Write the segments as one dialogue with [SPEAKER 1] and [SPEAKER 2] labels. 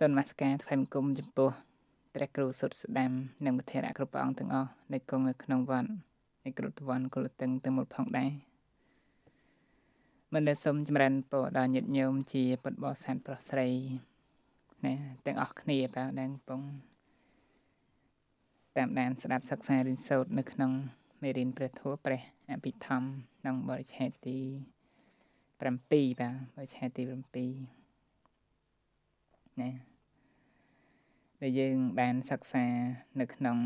[SPEAKER 1] សូមនមស្ការថ្វាយបង្គំចំពោះព្រះគ្រូសុទ្ធស្ដាំនិងមធរៈគ្រប់ព្រះអង្គទាំងអស់ដែលគង់នៅក្នុងវត្តនៃគ្រូតវ័នគុលតឹងទាំងមូលផងដែរមិនដែលសូមចម្រើនពរដល់ញាតិញោមជាពុទ្ធបរិស័ទប្រុសស្រីណាទាំងអស់គ្នាបើដែលកំពុងតាមដានស្ដាប់សិក្សារៀនសូត្រនៅក្នុង មេរៀនព្រះធម៌ព្រះអភិធម្មក្នុងបរិច្ឆេទទី7បាទបរិច្ឆេទទី7ណាដែលយើងបានសិក្សានៅក្នុង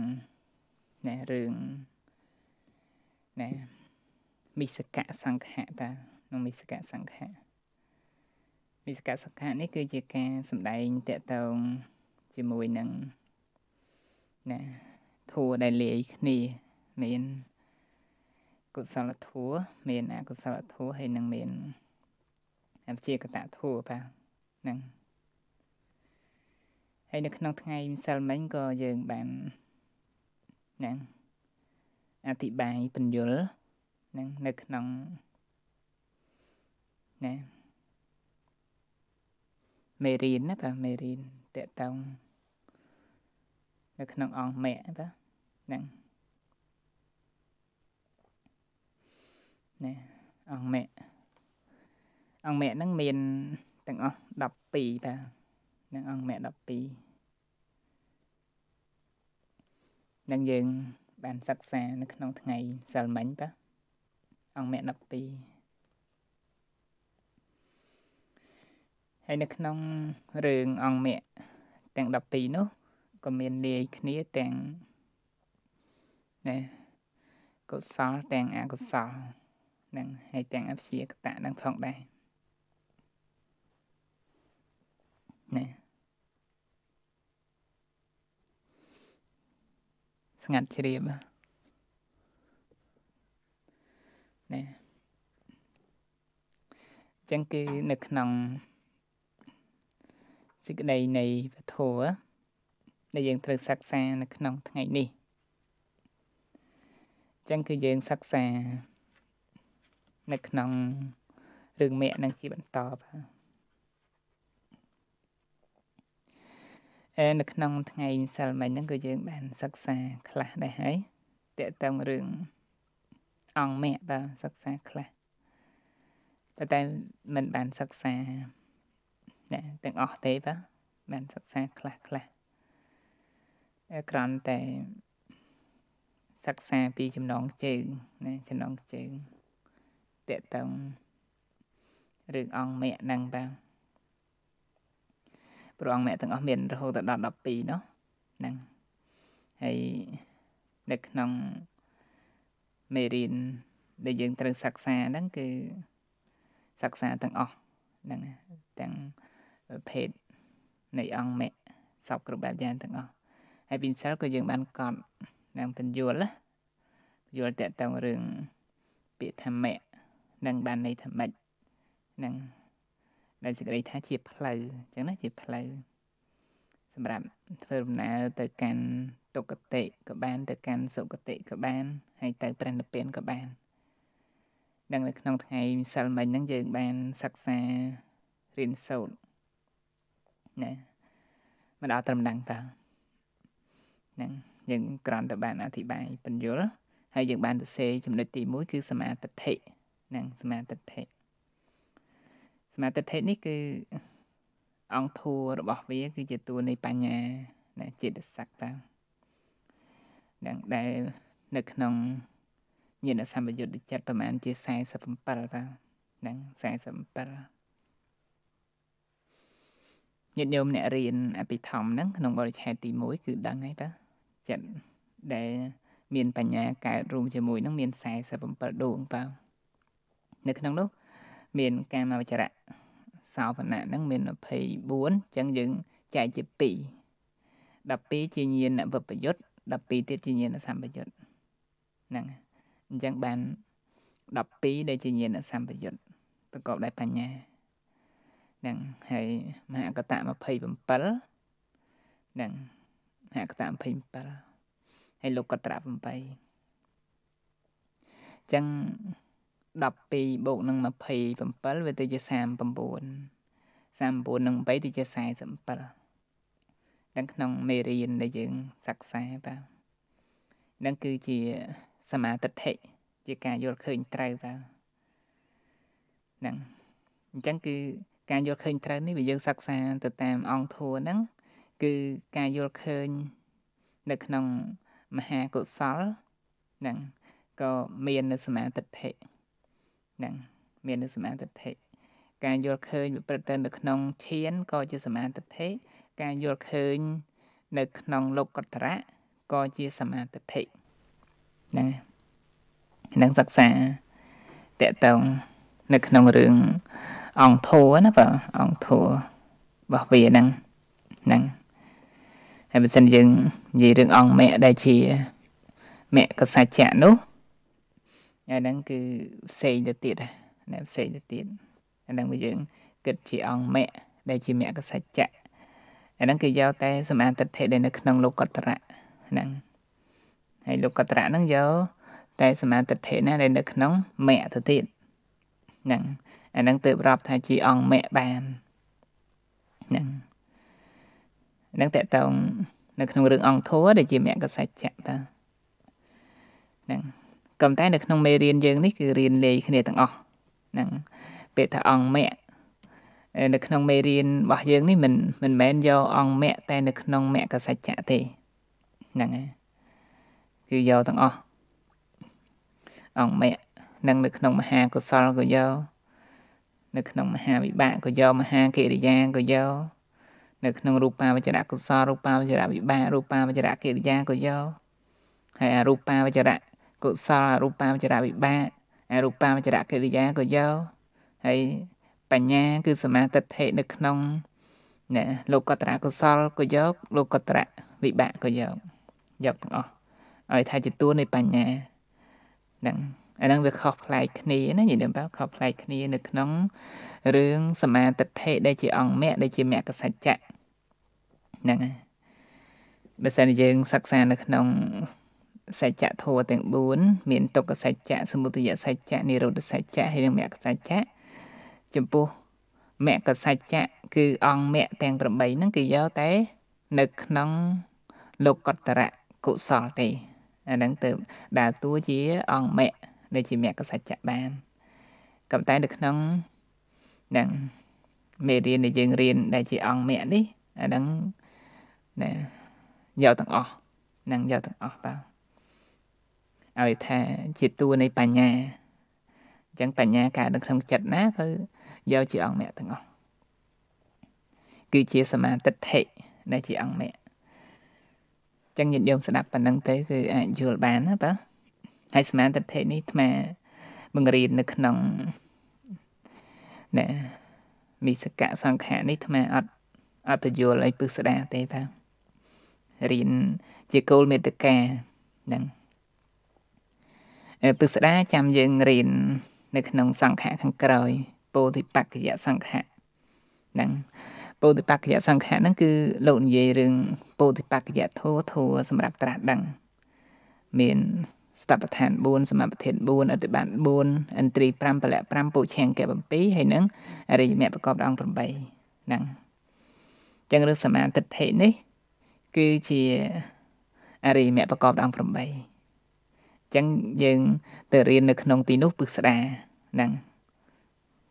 [SPEAKER 1] ណារឿងណាមិសកៈសង្ខៈតាក្នុងមិសកៈសង្ខៈមិសកៈសង្ខៈនេះគឺជាការសម្ដែងតកតងជាមួយនឹងណាធัวដែលលាយគ្នាមានកុសលធัวមានអកុសលធัวហើយនឹងមានអវិជ្ជកតធัวបាទហ្នឹងហើយនៅក្នុងថ្ងៃម្សិលមិញក៏យើងបានហ្នឹងអធិប្បាយបញ្យលហ្នឹងនៅក្នុងណាមេរៀនណាបាទមេរៀនតកតងនៅក្នុងអង្គមគ្គបាទហ្នឹងណាអង្គមគ្គអង្គមគ្គហ្នឹងមានទាំងអស់12បាទនិងអង្គមគ្គ12នឹងយើង បានសិក្សានៅក្នុងថ្ងៃសិលមិញបាទអង្គមគ្គ12ហើយនៅក្នុងរឿងអង្គមគ្គទាំង12នោះក៏មានលាយគ្នាទាំងណាកុសលទាំងអកុសលនឹង ហើយទាំងអព្យាកតៈនឹងផងដែរណាស្ងាត់ជ្រាបនេះចឹងគឺនៅក្នុងសេចក្តីនៃពធដែលយើងត្រូវសិក្សានៅក្នុងថ្ងៃនេះចឹងគឺយើងសិក្សានៅក្នុងរឿងមគ្គនឹងជាបន្តបាទនៅក្នុងថ្ងៃសិលមិញហ្នឹងគឺយើង បានសិក្សាខ្លះដែរហើយតកតងរឿងអង្គមគ្គបាទសិក្សាខ្លះប៉ុន្តែមិនបានសិក្សាណែទាំងអស់ទេបាទបានសិក្សាខ្លះខ្លះក្រំតែសិក្សាពីចំណងជើងណែចំណងជើងតកតងរឿងអង្គមគ្គហ្នឹងបាទព្រះអង្គម្នាក់ទាំងអស់មានរហូតដល់12នោះហ្នឹងហើយនៅក្នុងមេរៀនដែលយើងត្រូវសិក្សាហ្នឹងគឺសិក្សាទាំងអស់ហ្នឹងទាំងភេទនៃអង្គមេសពគ្រប់បែបយ៉ាងទាំងអស់ហើយពីម្សិលក៏យើងបានកត់នឹងបញ្យលបញ្យលតកតងរឿងពាក្យធម្មៈនឹងបានន័យថាម៉េចនឹងដែលសេចក្តីថាជា ផ្លូវអញ្ចឹងណាជាផ្លូវសម្រាប់ធ្វើដំណើរទៅកាន់ទុគតិក៏បាន ទៅកាន់សុគតិក៏បាន ហើយទៅព្រះនិព្វានក៏បាននឹងនៅក្នុងថ្ងៃម្សិលមិញហ្នឹងយើងបានសិក្សារៀនសូត្រណាមិនដល់ត្រឹមហ្នឹងតើហ្នឹងយើងក្រំតបានអធិប្បាយបញ្យលហើយយើងបានសរសេរចំណុចទី1គឺសមាទិដ្ឋិហ្នឹងសមាទិដ្ឋិសមត្ថធិនេះគឺអង្គធัวរបស់វាគឺជាតួនៃបញ្ញាណាចិត្តសក្តានឹងដែលនៅក្នុងញាណសម្បយុទ្ធចិត្តប្រហែលជា47បាទហ្នឹង47ញាតិញោមអ្នករៀនអភិធម្មហ្នឹងក្នុងបរិឆេទទី1គឺដឹងហើយតើចិត្តដែលមានបញ្ញាកើតរួមជាមួយនឹងមាន47ដួងបាទនៅក្នុងនោះមានកាមវិចរៈសោភណៈហ្នឹងមាន24អញ្ចឹងយើងចែកជា2 12ជាញាណវិបយុទ្ធ12ទៀតជាញាណសម្បយុទ្ធហ្នឹងអញ្ចឹងបាន12ដែលជាញាណសម្បយុទ្ធប្រកបដោយបញ្ញាហ្នឹងហើយមហាកតៈ27ហ្នឹងមហាកតៈ27ហើយលោកកត្រៈ8អញ្ចឹង12បូកនឹង27វាទៅជា39 39នឹង8ទៅជា47ទាំងក្នុងមេរៀនដែលយើងសិក្សាបាទនឹងគឺជាសមាទិដ្ឋិជាការយល់ឃើញត្រូវបាទហ្នឹងអញ្ចឹងគឺការយល់ឃើញត្រូវនេះវាយើងសិក្សាទៅតាមអង្គធัวហ្នឹងគឺការយល់ឃើញ នៅក្នុងមហាកុសលហ្នឹងក៏មាននៅសមាទិដ្ឋិហ្នឹងមាននៅសមាធិ ការយល់ឃើញវិព្រឹត្តទៅនៅក្នុងឈានក៏ជាសមាធិការយល់ឃើញ នៅក្នុង លោកតរៈក៏ជាសមាធិហ្នឹងនឹងសិក្សាតកតងនៅក្នុងរឿងអង្គធัวណាបាទអង្គធัวរបស់វាហ្នឹងហ្នឹងហើយបើសិនយើងនិយាយរឿងអង្គមគ្គដែលជាមគ្គសច្ចៈនោះអាហ្នឹងគឺផ្សេងទៅទៀតណាផ្សេងទៅទៀតអាហ្នឹងវាយើងគិតជាអង្គមគ្គដែលជាមគ្គសច្ចៈអាហ្នឹងគឺយកតែសមាទិដ្ឋិដែលនៅក្នុងលោកតរៈហ្នឹងហើយលោកតរៈហ្នឹងយកតែសមាទិដ្ឋិណាដែលនៅក្នុងមគ្គទៅទៀតហ្នឹងអាហ្នឹងទើបរាប់ថាជាអង្គមគ្គបានហ្នឹងហ្នឹងតកតងនៅក្នុងរឿងអង្គធัวដែលជាមគ្គសច្ចៈតាហ្នឹងក៏តែ នៅក្នុងមេរៀនយើងនេះគឺរៀនលេខគ្នាទាំងអស់ហ្នឹងពាក្យថាអង្គមគ្គនៅក្នុងមេរៀនរបស់យើងនេះមិនមិនមែនយកអង្គមគ្គតែនៅក្នុងមគ្គសច្ចៈទេហ្នឹងហើយគឺយកទាំងអស់អង្គមគ្គនិងនៅក្នុងមហាកុសលក៏យកនៅ ក្នុងមហាវិបាកក៏យកមហាកិរិយាក៏យកនៅក្នុងរូបាវចរៈកុសលរូបាវចរៈវិបាករូបាវចរៈកិរិយាក៏យកហើយអរូបាវចរៈកុសលអរូបាវចរវិបាកអរូបាវចរកិរិយាក៏យកហើយបញ្ញាគឺសមាទិដ្ឋិនៅក្នុងណាលោកកតរៈកុសលក៏យក លោកកតរៈវិបាកក៏យកយកទាំងអស់ឲ្យថាជាតួនៃបញ្ញាហ្នឹងអាហ្នឹងវាខុសប្លែកគ្នាណានិយាយបើខុសប្លែកគ្នា នៅក្នុងរឿងសមាទិដ្ឋិដែលជាអង្គមគ្គដែលជាមគ្គសច្ចៈហ្នឹងហើយបើសិនយើងសិក្សានៅក្នុងសច្ចៈធម៌ទាំង4មានទុក្ខសច្ចៈសមុទយសច្ចៈនិរោធសច្ចៈហើយនិងមគ្គសច្ចៈចំពោះមគ្គសច្ចៈគឺអង្គមគ្គទាំង8ហ្នឹងគឺយកតែ នៅក្នុងលោកកតរៈកុសលទេអាហ្នឹងទៅដើរតួជាអង្គមគ្គដែលជាមគ្គសច្ចៈបានក៏តែនៅក្នុងហ្នឹងមេរៀនដែលយើងរៀនដែលជាអង្គមគ្គនេះអាហ្នឹងណាយកទាំងអស់នឹងយកទាំងអស់បាទឲ្យថាជាតួនៃបញ្ញាអញ្ចឹងបញ្ញាកើតនៅក្នុងចិត្តណា គឺយកជាអង្គមគ្គទាំងអស់គឺជាសមាទិដ្ឋិដែលជាអង្គមគ្គអញ្ចឹងញាតិញោមស្ដាប់ប៉ុណ្ណឹងទៅគឺអាចយល់បានណាបាទហើយសមាទិដ្ឋិនេះថ្មបង្រៀននៅក្នុងណែមិសកៈសង្ខានេះថ្មអត់អត់បញ្យល់ឲ្យពឹកស្ដាទេបាទរៀនជាគោលមេត្តាហ្នឹងពិស្ដាចាំយើងរៀននៅក្នុងសង្ខៈខាងក្រោយពោធិបក្យសង្ខៈហ្នឹងពោធិបក្យសង្ខៈហ្នឹងគឺលោកនិយាយរឿងពោធិបក្យធោធោសម្រាប់ត្រាស់ដឹង មានស្តបដ្ឋាន4សមបធាន4អតិបាន4ឥន្ទ្រី5ពលៈ5ពុឆាំងកែ7ហើយនឹងអរិយមគ្គប្រកបដោយអង្គ8ហ្នឹងចឹងរឿងសមាទិដ្ឋិនេះ គឺជាអរិយមគ្គប្រកបដោយអង្គ8ចឹងយើងទៅរៀននៅក្នុងទីនោះពឹកស្ដាហ្នឹង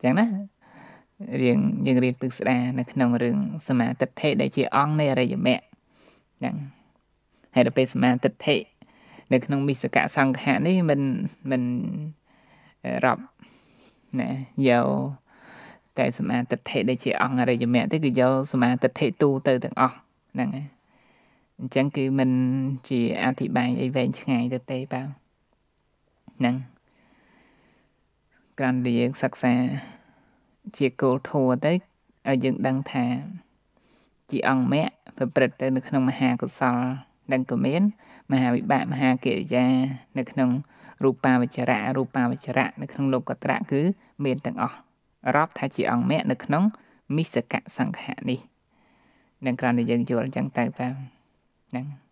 [SPEAKER 1] ចឹងណារៀងយើងរៀនពឹកស្ដានៅក្នុងរឿងសមាទិដ្ឋិដែលជាអង្គនៃអរិយមគ្គហ្នឹងហើយដល់ពេលសមាទិដ្ឋិនៅ ក្នុងមិសកៈសង្ឃៈនេះមិនមិនរាប់ណាយកតែសមាទិដ្ឋិដែលជាអង្គអរិយមគ្គទេគឺយកសមាទិដ្ឋិទូទៅទាំងអស់ហ្នឹងហើយអញ្ចឹងគឺមិន ជាអធិប្បាយអីវែងឆ្ងាយទៅទេបាទហ្នឹងក្រាន់ដែលយើងសិក្សា ជាគោលធម៌ទៅឲ្យយើងដឹងថា ជាអង្គមគ្គប្រព្រឹត្តទៅនៅក្នុងមហាកុសលនឹងក៏មាន មហាវិបាកមហាកិរិយា នៅក្នុងរូបាវចរៈរូបាវចរៈនៅក្នុងលោកត្រៈគឺមានទាំងអស់រាប់ថាជាអង្គមគ្គនៅក្នុង មិសកៈសង្ឃៈនេះនឹងក្រោយនេះយើងយល់អញ្ចឹងទៅបាទហ្នឹង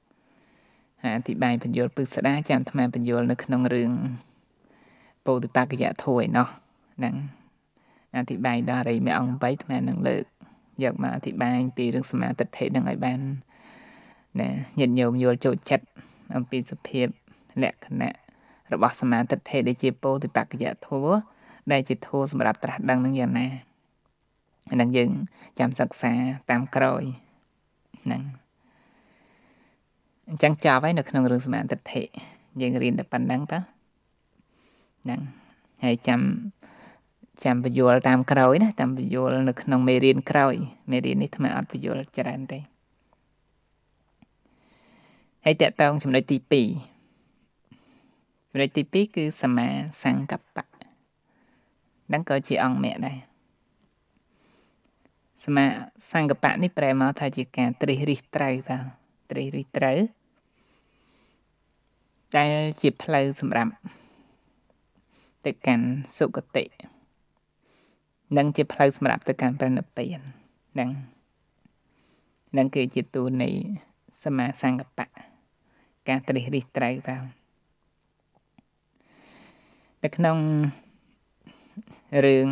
[SPEAKER 1] អធិប្បាយបញ្យលពឹកស្ដាចាំថ្មបញ្យលនៅក្នុងរឿងពោធិបកយៈធួឯណោះហ្នឹងអធិប្បាយដល់រីមេអង្គ8ថ្មនឹងលើកយកមកអធិប្បាយពីរឿងសមាទិដ្ឋិនឹងឲ្យបានណាញាតិញោមយល់ចូលចិត្តអំពីសភាពលក្ខណៈរបស់សមាទិដ្ឋិដែលជាពោធិបកយៈធួដែលជាធួសម្រាប់ត្រាស់ដឹងនឹងយ៉ាងណាហ្នឹងយើងចាំសិក្សាតាមក្រោយហ្នឹងអញ្ចឹងចប់ហើយនៅក្នុងរឿងសមាធិយើងរៀនតែប៉ុណ្ណឹងតើហ្នឹងហើយចាំចាំបញ្យលតាមក្រោយណាតាមបញ្យលនៅក្នុងមេរៀនក្រោយមេរៀននេះថ្មអត់បញ្យលច្រើនទេហើយតកតងចំណុចទី2ចំណុចទី2គឺសមាសង្កបៈនឹងក៏ជាអង្គមគ្គដែរសមាសង្កបៈនេះប្រែមកថាជាការត្រិះរិះត្រូវបាទត្រីឬត្រូវដែលជាផ្លូវសម្រាប់ ទៅកាន់សុគតិនិងជាផ្លូវសម្រាប់ទៅកាន់ប្រណិព្វាននឹងនឹងគឺជាតួនៃសមាសង្កបៈការត្រិះរិះត្រូវតាមនៅក្នុងរឿង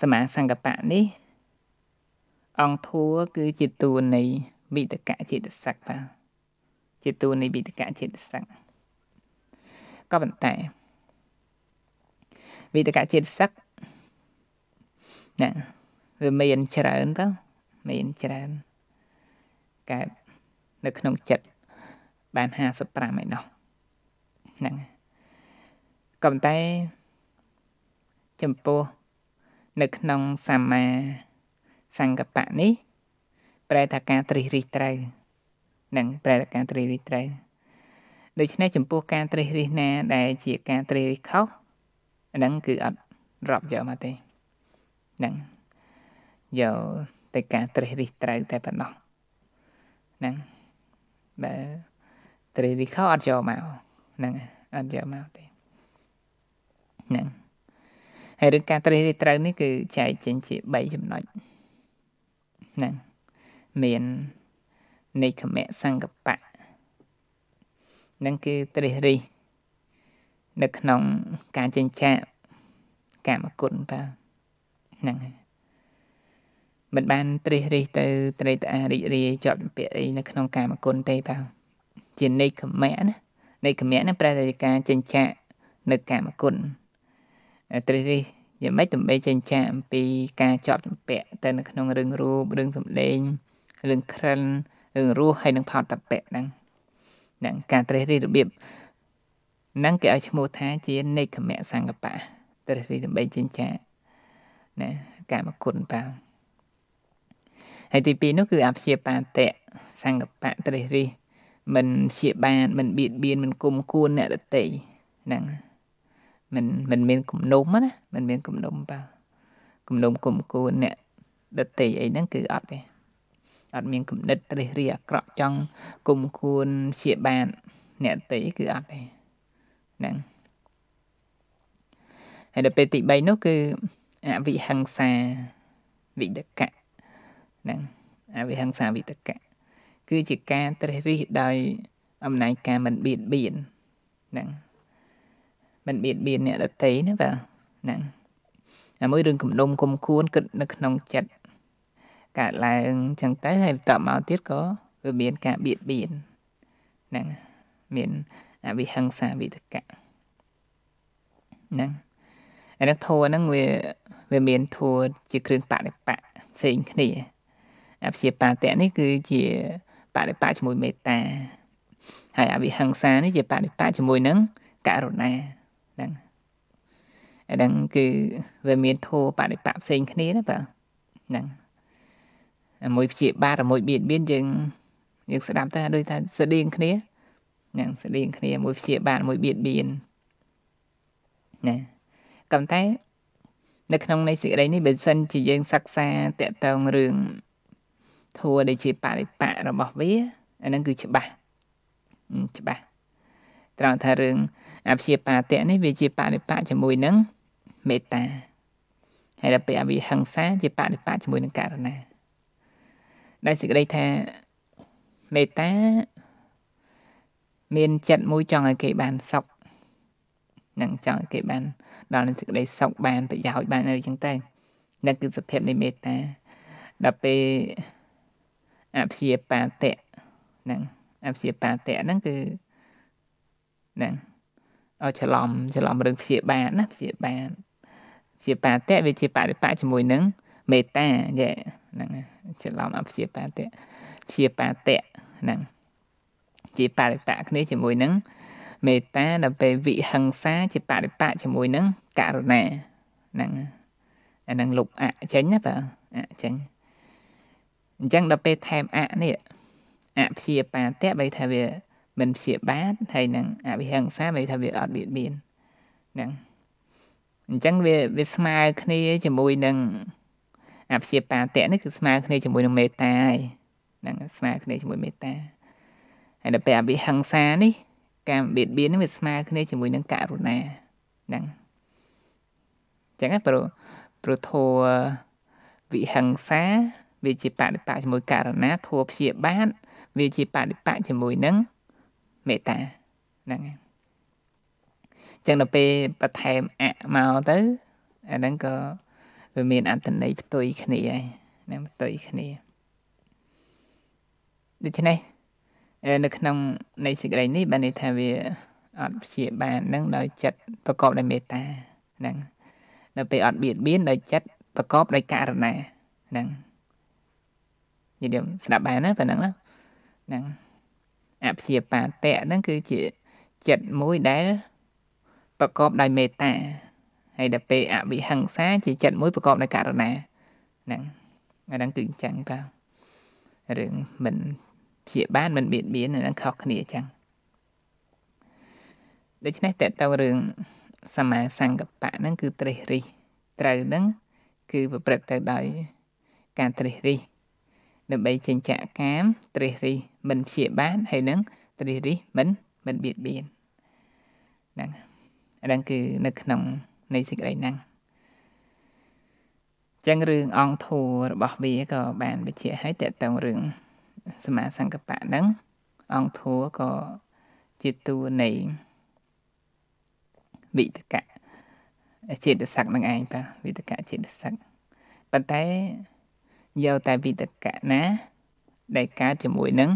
[SPEAKER 1] សមាសង្កបៈនេះ អង្គធัวគឺជាតួនៃបិតកៈចិត្តស័កបាទជាតួនៃបិតកៈចិត្តស័កក៏ប៉ុន្តែបិតកៈចិត្តស័កណាវាមានច្រើនទៅមានច្រើនកើតនៅក្នុងចិត្តបាន55ឯណោះហ្នឹងក៏ប៉ុន្តែ ចំពោះនៅក្នុងសម្មាសង្កបៈនេះប្រែថាការត្រិះរិះត្រូវនឹងប្រែថាការត្រិះរិះត្រូវដូច្នេះចំពោះការត្រិះរិះណាដែលជាការត្រិះរិះខុសហ្នឹងគឺអត់រាប់យកមកទេហ្នឹងយកតែការត្រិះរិះត្រូវតែប៉ុណ្ណោះហ្នឹងបើត្រិះរិះខុសអត់យកមកហ្នឹងអត់យកមកទេហ្នឹងហើយរឿងការត្រិះរិះត្រូវនេះគឺចែកចេញជា3ចំណុចហ្នឹងមាននិកមៈសង្កបៈនឹងគឺត្រិះរិះនៅក្នុងការចិញ្ចាកម្មគុណបាទហ្នឹងមិនបានត្រិះរិះទៅត្រេកត្អារីករាយជាប់ពាក់អីនៅក្នុងកម្មគុណទេបាទជានិកមៈណានិកមៈនឹងប្រែទៅជាការចិញ្ចានៅកម្មគុណត្រិះរិះយ៉ាងម៉េចដើម្បីចិញ្ចាអំពីការជាប់ពាក់ទៅនៅក្នុងរឿងរូបរឿងសម្លេងរឿងក្រិនរឿងរសហើយនិងផលតពៈហ្នឹងនឹងការត្រេះរិះរបៀបហ្នឹងគេឲ្យឈ្មោះថាជានេកមៈសង្កបៈត្រេះរិះដើម្បីចិញ្ចាណាកាមគុណបាទហើយទី2នោះគឺអព្យាបាទៈសង្កបៈត្រេះរិះមិនព្យាបាទមិនបៀតបៀនមិនគុំគួនអ្នកដទៃហ្នឹងមិនមិនមានគំនុំណាមិនមានគំនុំបាទគំនុំគុំគួនអ្នកដតីអីហ្នឹងគឺអត់ទេអត់មានគំនិតរិះរិះអាក្រក់ចង់គុំគួនព្យាបាទអ្នកតិគឺអត់ទេហ្នឹងហើយដល់ពេលទី3នោះគឺអវិហិង្សាវិតកៈហ្នឹងអវិហិង្សាវិតកៈគឺជាការត្រិះរិះដោយអំណាចការមិនបៀតបៀនហ្នឹងមិនបៀតបៀនអ្នកដទៃណាបាទហ្នឹងតែមួយរឿងគំនុំគុំគួនគិតនៅក្នុងចិត្តកើតឡើងចឹងទៅហើយបន្តមកទៀតក៏វាមានការបៀតបៀនហ្នឹងមានអវិហិង្សាវិតកៈហ្នឹងអានេះធัวហ្នឹងវាវាមានធัวជាគ្រឿងបដិបៈផ្សេងគ្នាអព្យាបាទៈនេះគឺជាបដិបៈជាមួយមេត្តាហើយអវិហិង្សានេះជាបដិបៈជាមួយនឹងករុណាហ្នឹងអាហ្នឹងគឺវាមានធัวបដិបៈផ្សេងគ្នាណាបាទហ្នឹងមួយព្យាបាទមួយបៀតបៀនយើងយើងស្ដាប់ទៅដូចថាស្ដៀងគ្នាហ្នឹងស្ដៀងគ្នា មួយព្យាបាទមួយបៀតបៀនណាប៉ុន្តែនៅក្នុងនៃសេចក្តីនេះបើសិនជាយើងសិក្សាតកតងរឿងធัวដែលជាបរិបៈរបស់វាអានឹងគឺច្បាស់ច្បាស់ត្រង់ថារឿងអព្យាបាទៈនេះវាជាបរិបៈជាមួយនឹងមេត្តាហើយដល់ពេលអវិហិង្សាជាបរិបៈជាមួយនឹងករណាដែលសេចក្តីថាមេត្តា មានចិត្តមួយចង់ឲ្យគេបានសុខនឹងចង់ឲ្យគេបានដល់នឹងសេចក្តីសុខបានប្រយោជន៍បានអីចឹងទៅនឹងគឺសភាពនៃមេត្តាដល់ពេលអព្យាបាទៈនឹងអព្យាបាទៈហ្នឹងគឺនឹងអត់ច្រឡំច្រឡំរឿងព្យាបាទណាព្យាបាទព្យាបាទៈវាជាបរិបៈជាមួយនឹងមេត្តាយេហ្នឹងច្រឡំអព្យាបាទៈព្យាបាទៈហ្នឹងជាបរិបៈគ្នាជាមួយនឹង មេត្តាដល់ពេលវិហិង្សាជាបរិបៈជាមួយនឹងករុណាហ្នឹងអានឹងលុបអចេញណាបាទអចេញអញ្ចឹងដល់ពេលថែមអនេះអព្យាបាទៈបីថាវាមិនព្យាបាទហើយនឹងអវិហិង្សាបីថាវាអត់បៀតបៀនហ្នឹងអញ្ចឹងវាវាស្មើគ្នាជាមួយនឹងអព្យាបាទៈនេះគឺស្មើគ្នាជាមួយនឹងមេត្តាហ្នឹងស្មើគ្នាជាមួយមេត្តាហើយដល់ពេលអវិហិង្សានេះការបៀតបៀននេះវាស្មើគ្នាជាមួយនឹងករុណាហ្នឹងចឹងណាព្រោះព្រោះធัวវិហិង្សាវាជាបដិបៈជាមួយករណាធัวព្យាបាទវាជាបដិបៈជាមួយនឹងមេត្តាហ្នឹងហើយចឹងដល់ពេលបន្ថែមអមកទៅអាហ្នឹងក៏វាមានអត្តន័យផ្ទុយគ្នាហើយនឹងផ្ទុយគ្នាដូច្នេះនៅក្នុងនៃសេចក្តីនេះបានន័យថាវាអត់ព្យាបាលនឹងដោយចិត្តប្រកបដោយមេត្តាហ្នឹងនៅពេលអត់បៀតបៀនដោយចិត្តប្រកបដោយករណាហ្នឹងនិយាយស្ដាប់បានណាប៉ណ្ណឹងណាហ្នឹងអព្យាបាលតៈហ្នឹងគឺជាចិត្តមួយដែល ប្រកបដោយមេត្តាហើយដល់ពេលអវិហិង្សាជាចិត្តមួយប្រកបដោយករុណាហ្នឹងអាហ្នឹងគឺអញ្ចឹងតារឿងមិនព្យាបាលមិនបៀតបៀនហ្នឹងខុសគ្នាអញ្ចឹងដូច្នេះតើតើរឿងសមាសង្កបៈហ្នឹងគឺត្រេះរិះត្រូវហ្នឹងគឺប្រព្រឹត្តទៅដោយការត្រេះរិះដើម្បីចិញ្ចាក់កាមត្រេះរិះមិនព្យាបាលហើយនឹងត្រេះរិះមិនមិនបៀតបៀនហ្នឹងអាហ្នឹងគឺនៅក្នុងនៃសេចក្តីហ្នឹងចឹងរឿងអង្គធัวរបស់វាក៏បានបញ្ជាក់ឲ្យតកតងរឿងសមាសង្កបៈហ្នឹងអង្គធัวក៏ជាតួនៃវិតកៈចេតសឹកនឹងឯងបាទវិតកៈចេតសឹកប៉ុន្តែយកតែវិតកៈណា ដែលកើតជាមួយនឹង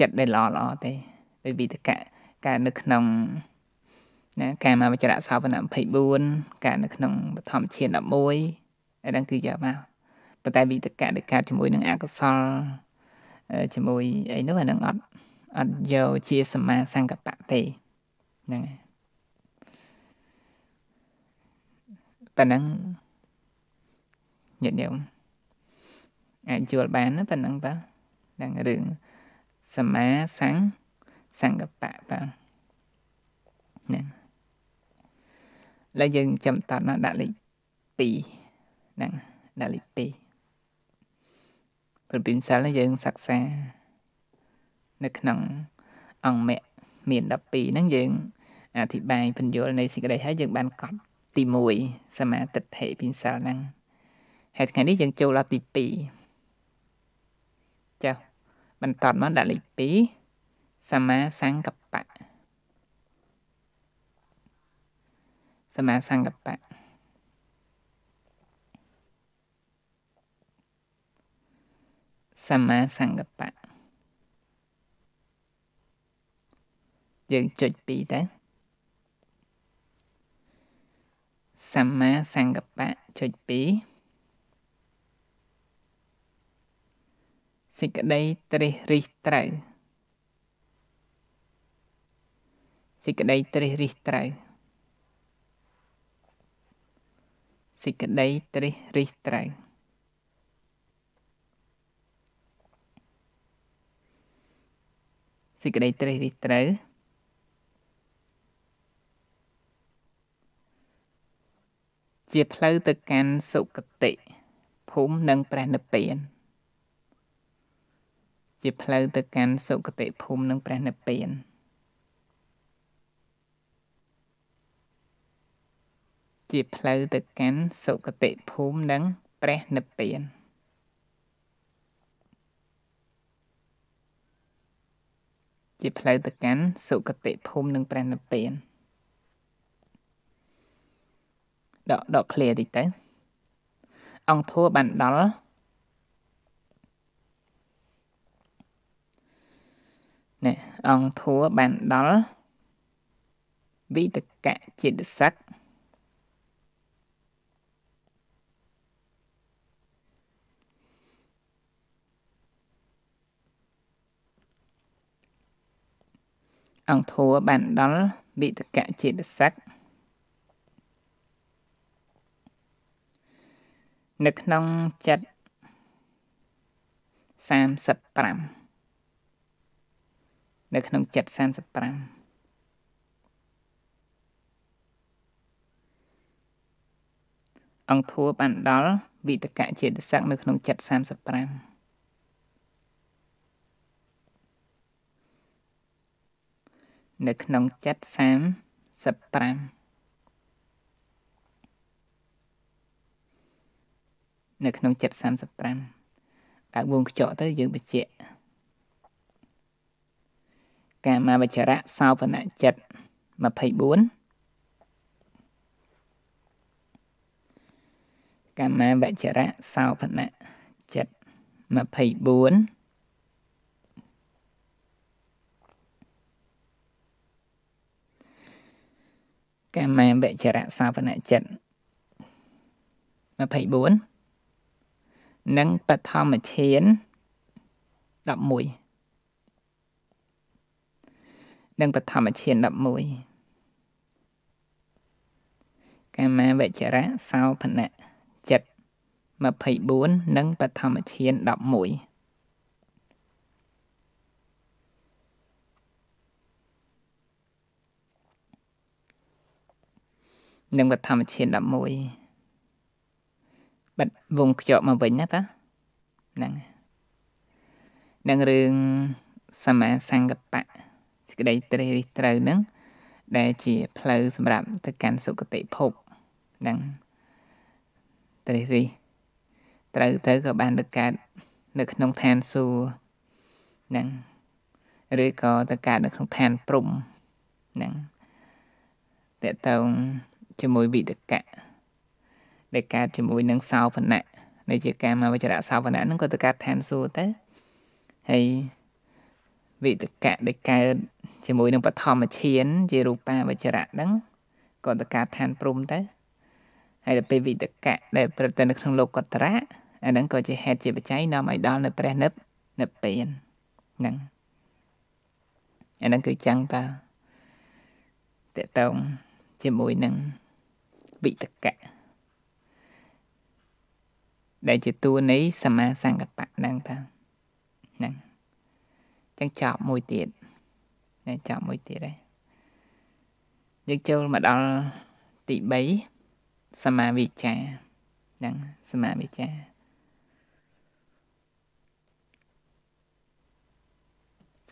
[SPEAKER 1] ចិត្តដែលល្អល្អទេដោយវិតកៈកើតនៅក្នុងណាកាមវិចរៈសាវនៈ24កើតនៅក្នុងបឋមឈាន11អាហ្នឹងគឺយកមកប៉ុន្តែវិតកៈដែលកើតជាមួយនឹងអកុសលជាមួយអីនោះអាហ្នឹងអត់អត់យកជាសមាសង្កបៈទេហ្នឹងហើយប៉ុណ្ណឹងញាតិញោមអាចយល់បានប៉ុណ្ណឹងបាទហ្នឹងរឿងសមាសង្កសង្កបៈបាទហ្នឹងឡើយយើងចាំតតដាក់លេខ2ហ្នឹងដាក់លេខ2ព្រោះពីម្សិលយើងសិក្សា នៅក្នុងអង្គមគ្គមាន12ហ្នឹងយើងអធិប្បាយពន្យល់នៃសេចក្តីហើយយើងបានកត់ ទី1សមាទិដ្ឋិពីម្សិលហ្នឹងហើយថ្ងៃនេះយើងចូលដល់ទី2ចុះបន្តមកដាក់លេខ2សមាសង្កបៈមាសង្កបៈសម្មាសង្កបៈយើងចុច2តើសម្មាសង្កបៈចុច2សេចក្តីត្រិះរិះត្រូវសេចក្តីត្រិះរិះត្រូវសេចក្តីត្រិះរិះត្រូវសេចក្តីត្រិះរិះត្រូវជាផ្លូវទៅកាន់សុគតិភូមិនិងព្រះនិព្វាន ជាផ្លូវទៅកាន់សុគតិភូមិនិងព្រះនិព្វាន។ជាផ្លូវទៅកាន់សុគតិភូមិនិងព្រះនិព្វាន។ជាផ្លូវទៅកាន់សុគតិភូមិនិងព្រះនិព្វានដកដក clear តិចទៅអង្គធัวបានដល់នេះអង្គធัวបានដល់វិតកៈចិត្តសក្តិអង្គធัวបានដល់វិតកៈជាតិស័កនៅក្នុងចិត្ត35នៅក្នុងចិត្ត35អង្គធัวបានដល់វិតកៈចេតសឹកនៅក្នុង735នៅក្នុងចិត្ត35នៅក្នុងចិត្ត35បើវងខ្ចក់ទៅ យើងបញ្ជាក់កាមាវចរៈសោភនៈចិត្ត24កាមាវចរៈសោភនៈចិត្ត24កាមាវិជ្ជរសាវនចិត្ត24និងបឋមឈាន11និងបឋមឈាន11កាមាវិជ្ជរសាវនចិត្ត24និងបឋមឈាន11និងវត្ថុមឈាន11បាត់វងខ្យកមកវិញណាតាហ្នឹងនឹងរឿងសមាសង្កបៈសេចក្តីត្រេះរិះត្រូវហ្នឹង ដែលជាផ្លូវសម្រាប់ទៅកាន់សុគតិភពហ្នឹងត្រេះរិះត្រូវទៅក៏បានទៅកើតនៅក្នុងឋានសួគ៌ហ្នឹងឬក៏ទៅកើតនៅក្នុងឋានព្រំហ្នឹងតកតងជាមួយវិតកៈដែលកើតជាមួយនឹងសោភណៈនៃជាកាមវិចរៈសោភណៈហ្នឹងក៏ទៅកើតឋានសួគ៌ទៅហើយវិតកៈដែលកើតជាមួយ នឹងបឋមឈាន ជារូបាវិចរៈហ្នឹងក៏ទៅកើតឋានព្រំទៅហើយទៅពេលវិតកៈដែលប្រតិនៅក្នុងលោកកតរៈអាហ្នឹងក៏ជាហេតុជាបច្ច័យនាំឲ្យដល់នៅព្រះនិព្វានហ្នឹងអាហ្នឹងគឺចាំងតាតកតងជាមួយនឹងវិតកៈដែលជាតួនៃសមាសង្កបៈហ្នឹងតាហ្នឹងចឹងចប់មួយទៀតនេះចប់មួយទៀតហើយយើងចូលមកដល់ទី3សមាវិចាហ្នឹងសមាវិចា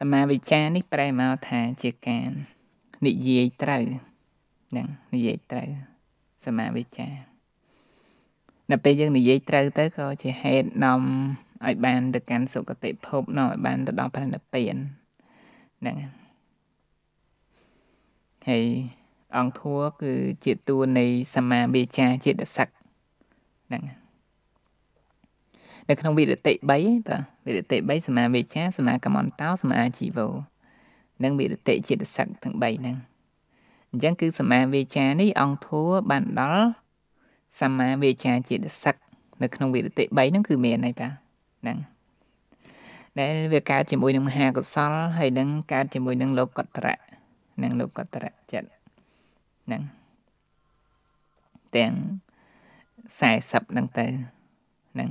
[SPEAKER 1] សមាវិចានេះប្រែមកថាជាការនិយាយត្រូវហ្នឹងនិយាយត្រូវសមាវិជ្ជានៅពេលយើងនិយាយត្រូវទៅក៏ជាហេតុនាំឲ្យបានទៅកាន់សុគតិភពនាំឲ្យបានទៅដល់ព្រះនិព្វានហ្នឹងហើយអង្គធัวគឺជាតួនៃ សមាវិជ្ជាចិត្តស័កហ្នឹងនៅក្នុងវិរតិ3បាទវិរតិ3សមាវិជ្ជាសមាកម្មន្តោ សមាអាជីវោនិងវិរតិចិត្តស័កទាំង3ហ្នឹងអញ្ចឹងគឺសមាវេចានេះអង្គធัวបានដល់សមាវេចាជាតិសឹកនៅក្នុងវិរតិ3ហ្នឹងគឺមានហើយបាទហ្នឹងដែលវាកើតជាមួយនឹងមហាកុសល ហើយនឹងកើតជាមួយនឹងលោកកតរៈនឹងលោកកតរៈចិត្តហ្នឹងទាំង40ហ្នឹងទៅហ្នឹង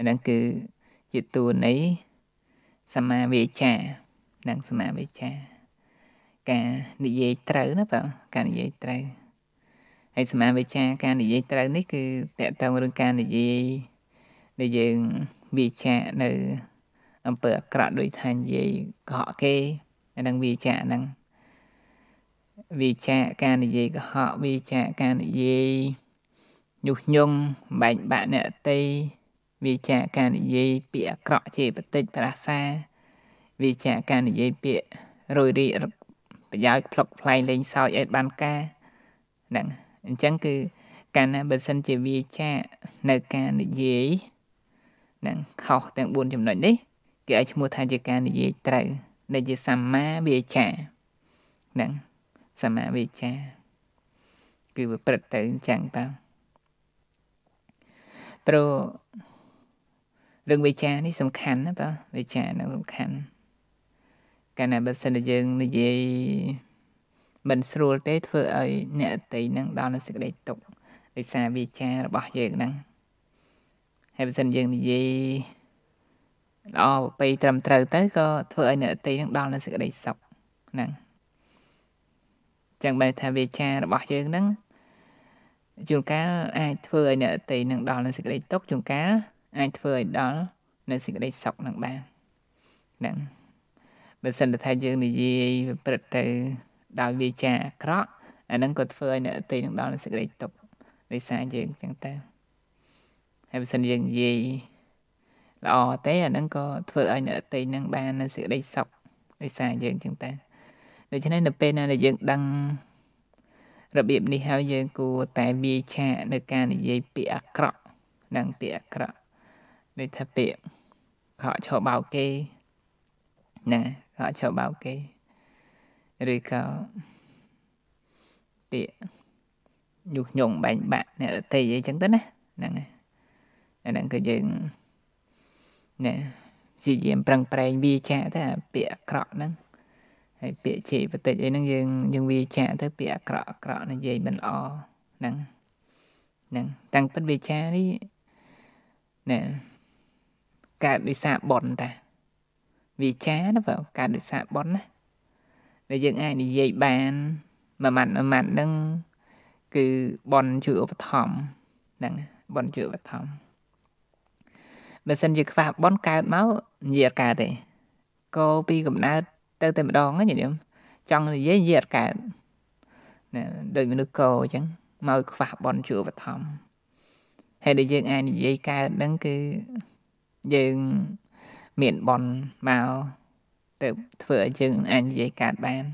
[SPEAKER 1] ហ្នឹងគឺជាតួនៃសមាវេចានិងសមាវេចាការនិយាយត្រូវណាបងការនិយាយត្រូវហើយសមាវិជ្ជាការនិយាយត្រូវ នេះ គឺតកតងរឿងការនិយាយដែលយើងវិជ្ជានៅ អំពើអាក្រក់ដោយថានិយាយកុហកគេអានឹងវិជ្ជាហ្នឹងវិជ្ជាការនិយាយកុហកវិជ្ជាការនិយាយញុះញង់បែកបាក់អ្នកតីវិជ្ជាការនិយាយពាក្យអាក្រក់ជាបតិចប្រាសាវិជ្ជាការនិយាយពាក្យរយរីប្រយោជន៍ផ្លុកផ្លែងលេងសើចអីបានការហ្នឹង អញ្ចឹងគឺកាលណាបើសិនជាវាចានៅការនិយាយហ្នឹងខុសទាំង4ចំណុចនេះគេឲ្យឈ្មោះថាជាការនិយាយត្រូវដែលជាសម្មាវាចាហ្នឹងសម្មាវាចា គឺវាព្រឹត្តទៅអញ្ចឹងតើព្រោះរឿងវាចានេះសំខាន់ណាតើវាចានឹងសំខាន់កាលណាបើសិនជាយើងនិយាយមិនស្រួលទេធ្វើឲ្យអ្នកតីនឹងដល់នៅសេចក្តីទុកដោយសារវាចារបស់យើងហ្នឹងហើយបើសិនយើងនិយាយល្អប្រពៃត្រឹមត្រូវទៅក៏ធ្វើឲ្យអ្នកតីនឹងដល់នៅសេចក្តីសុខហ្នឹងចឹងបែរថាវាចារបស់យើងហ្នឹងជួនកាលអាចធ្វើឲ្យអ្នកតីនឹងដល់នៅសេចក្តីទុកជួនកាលអាចធ្វើឲ្យដល់នៅសេចក្តីសុខនឹងបានហ្នឹងបើសិនតែយើងនិយាយប្រព្រឹត្តទៅដោយវាចាអាក្រក់អាហ្នឹងក៏ធ្វើឲ្យអ្នកទីនឹងដល់សេចក្តីទុក្ខដោយសារយើងចឹងទៅហើយបើសិនយើងនិយាយល្អទេអាហ្នឹងក៏ធ្វើឲ្យអ្នកទីនឹងបាននៅសេចក្តីសុខដោយសារយើងចឹងទៅដូច្នេះនៅពេលណាដែលយើងដឹងរបៀបនេះហើយយើងគួរតែវាឆាកនៅការនិយាយពាក្យអាក្រក់និងពាក្យអាក្រក់នេះថាពាក្យខកឆោបោកគេហ្នឹងហើយ họ chờ báo kê rồi ក៏ពាក្យញុះញង់បែងបាក់អ្នកតេអីចឹងទៅណាហ្នឹងអាហ្នឹងគឺយើងណែព្យាយាមប្រឹងប្រែងវាចាទៅអាពាក្យអាក្រក់ហ្នឹងហើយពាក្យជេរបន្តិចអីហ្នឹងយើងយើងវាចាទៅពាក្យអាក្រក់អាក្រក់និយាយមិនល្អហ្នឹងហ្នឹងតាំងពិតវាចានេះណែកើតវិសាបនតាវាចាណាបងការដោយសារបនណាដែលយើងអាចនិយាយបានមួយម៉ាត់មួយម៉ាត់ហ្នឹងគឺបនជួយឧបត្ថម្ភហ្នឹងបនជួយឧបត្ថម្ភបើសិនជាខ្វះបនកើតមកនិយាយអត់កើតទេកោពីកំណើតទៅតែម្ដងណាញោមចង់និយាយនិយាយអត់កើតណាដូចមនុស្សកោអញ្ចឹងមកខ្វះបនជួយឧបត្ថម្ភហើយដែលយើងអាចនិយាយកើតហ្នឹងគឺយើងមានបនមកទៅធ្វើឲ្យយើងអាចនិយាយកើតបាន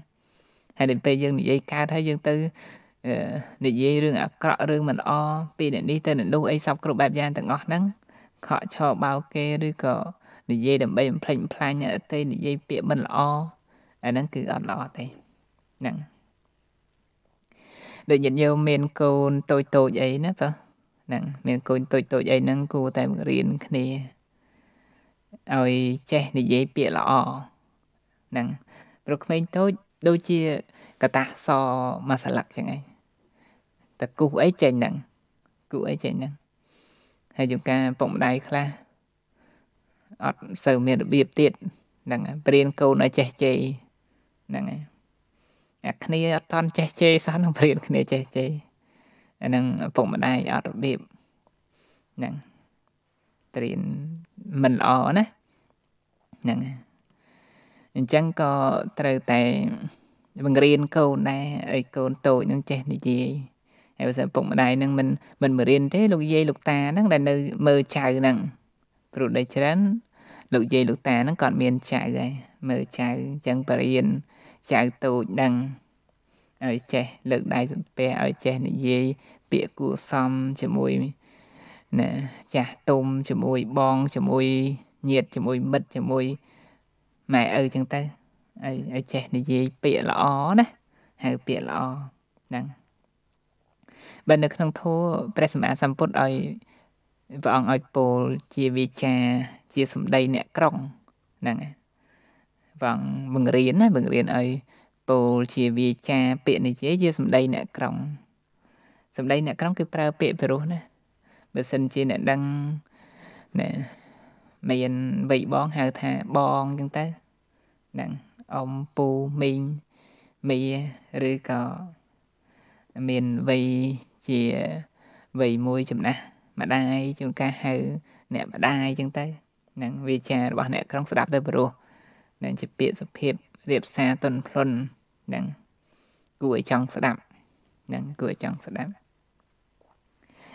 [SPEAKER 1] ហើយដល់ពេលយើងនិយាយកើតហើយយើងទៅនិយាយរឿងអាក្រក់រឿងមិនល្អពីអ្នកនេះទៅអ្នកនោះអីសពគ្រប់បែបយ៉ាងទាំងអស់ហ្នឹងខកឆោបោគេឬក៏និយាយដើម្បីបំផ្លិចបំផ្លាញអ្នកទេនិយាយពាក្យមិនល្អអាហ្នឹងគឺអត់ល្អទេហ្នឹងដូចញាតិញោមមានកូនតូចតូចអីណាបាទហ្នឹងមានកូនតូចតូចអីហ្នឹងគួរតែបង្រៀនគ្នាឲ្យចេះនិយាយពាក្យល្អហ្នឹងព្រោះក្មេងតូចដូចជាកតាសមួយសន្លឹកចឹងឯងតគូអីចេញហ្នឹងគូអីចេញហ្នឹងហើយជួនកាលពុកម្ដាយខ្លះអត់សូវមានរបៀបទៀតហ្នឹងព្រៀនកូនឲ្យចេះជេរហ្នឹងឯងអាគ្នាអត់តន់ចេះជេរសោះនឹងព្រៀនគ្នាចេះជេរអាហ្នឹងពុកម្ដាយអត់របៀបហ្នឹងព្រៀនមិនល្អណាហ្នឹងអញ្ចឹងក៏ត្រូវតែបង្រៀនកូនដែរឲ្យកូនតូចនឹងចេះនិយាយហើយបើសិនពុកម្ដាយនឹងមិនមិនបង្រៀនទេលោកយាយលោកតាហ្នឹងដែលនៅមើលចៅហ្នឹងព្រោះដូចច្រើនលោកយាយលោកតាហ្នឹងគាត់មានចៅហើយមើលចៅអញ្ចឹងបរៀនចៅតូចដឹងឲ្យចេះលើកដៃសំពះឲ្យចេះនិយាយពាក្យគួរសមជាមួយណាចាស់ទុំជាមួយបងជាមួយញាតិជាមួយមិត្តជាមួយម៉ែឪចឹងទៅឲ្យឲ្យចេះនិយាយពាក្យល្អណាហៅពាក្យល្អហ្នឹងបើនៅក្នុងធម៌ព្រះសម្មាសម្ពុទ្ធឲ្យព្រះអង្គឲ្យពោលជាវិជាជាសម្ដីអ្នកក្រុងហ្នឹងព្រះអង្គបង្រៀនណាបង្រៀនឲ្យពោលជាវិជាពាក្យនិយាយជាសម្ដីអ្នកក្រុងសម្ដីអ្នកក្រុងគឺ ប្រើ ពាក្យពិរោះណាបើសិនជាអ្នកដឹងណែមានវ័យបងហៅថាបងអញ្ចឹងទៅហ្នឹងអ៊ំពូមីងមីឬក៏មានវ័យជាវ័យមួយចំណាស់ម្ដាយជួនកាលហៅអ្នកម្ដាយអញ្ចឹងទៅហ្នឹងវាចារបស់អ្នកក្រុងស្ដាប់ទៅព្រោះនឹងជាពាក្យសុភាពរៀបសារតុនភ្លុនហ្នឹងគួរឲ្យចង់ស្ដាប់ហ្នឹងគួរឲ្យចង់ស្ដាប់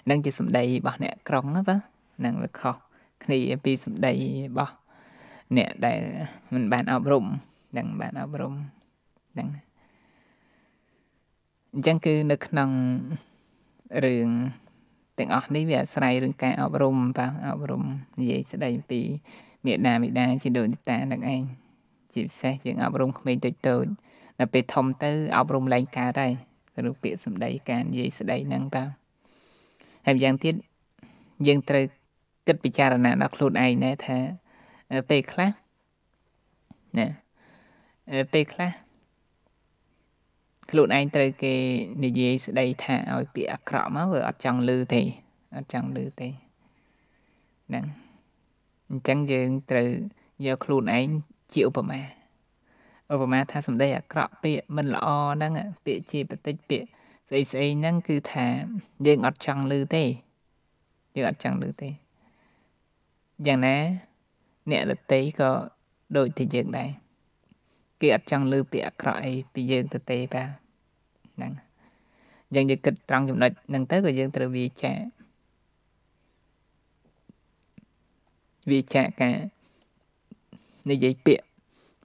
[SPEAKER 1] នឹងជាសម្ដីរបស់អ្នកក្រុងណាបាទនឹងវាខុសគ្នាពីសម្ដីរបស់អ្នកដែលមិនបានអប់រំនឹងបានអប់រំនឹងអញ្ចឹងគឺនៅក្នុងរឿងទាំងអស់នេះវាអាស្រ័យរឿងការអប់រំបាទអប់រំនិយាយស្ដីពីមេដាមេដាជាដូចតានឹងឯងជាពិសេសយើងអប់រំក្មេងតិចតូចដល់ពេលធំទៅអប់រមឡើងកើតហើយគឺពាក្យសម្ដីការនិយាយស្ដីហ្នឹងបាទហើយយ៉ាងទៀតយើងត្រូវគិតពិចារណាដល់ខ្លួនឯងដែរថាពេលខ្លះណាពេលខ្លះខ្លួនឯងត្រូវគេ និយាយស្ដីថាឲ្យពាក្យអាក្រក់មកវាអត់ចង់លឺទេអត់ចង់លឺទេហ្នឹងអញ្ចឹងយើងត្រូវយកខ្លួនឯងជាឧបមាឧបមាថាសម្ដីអាក្រក់ពាក្យមិនល្អហ្នឹងពាក្យជាបតិចពាក្យស្អីស្អីហ្នឹងគឺថា យើងអត់ចង់លឺទេយើងអត់ចង់លឺទេ យ៉ាងណាអ្នកដតីក៏ដូចតែយើងដែរគេអត់ចង់លឺពាក្យអាក្រក់អីពីយើងទៅទេបាទហ្នឹងយ៉ាងយើងគិតត្រង់ចំណុចហ្នឹងទៅក៏យើងត្រូវវាចាវាចាការនិយាយពាក្យ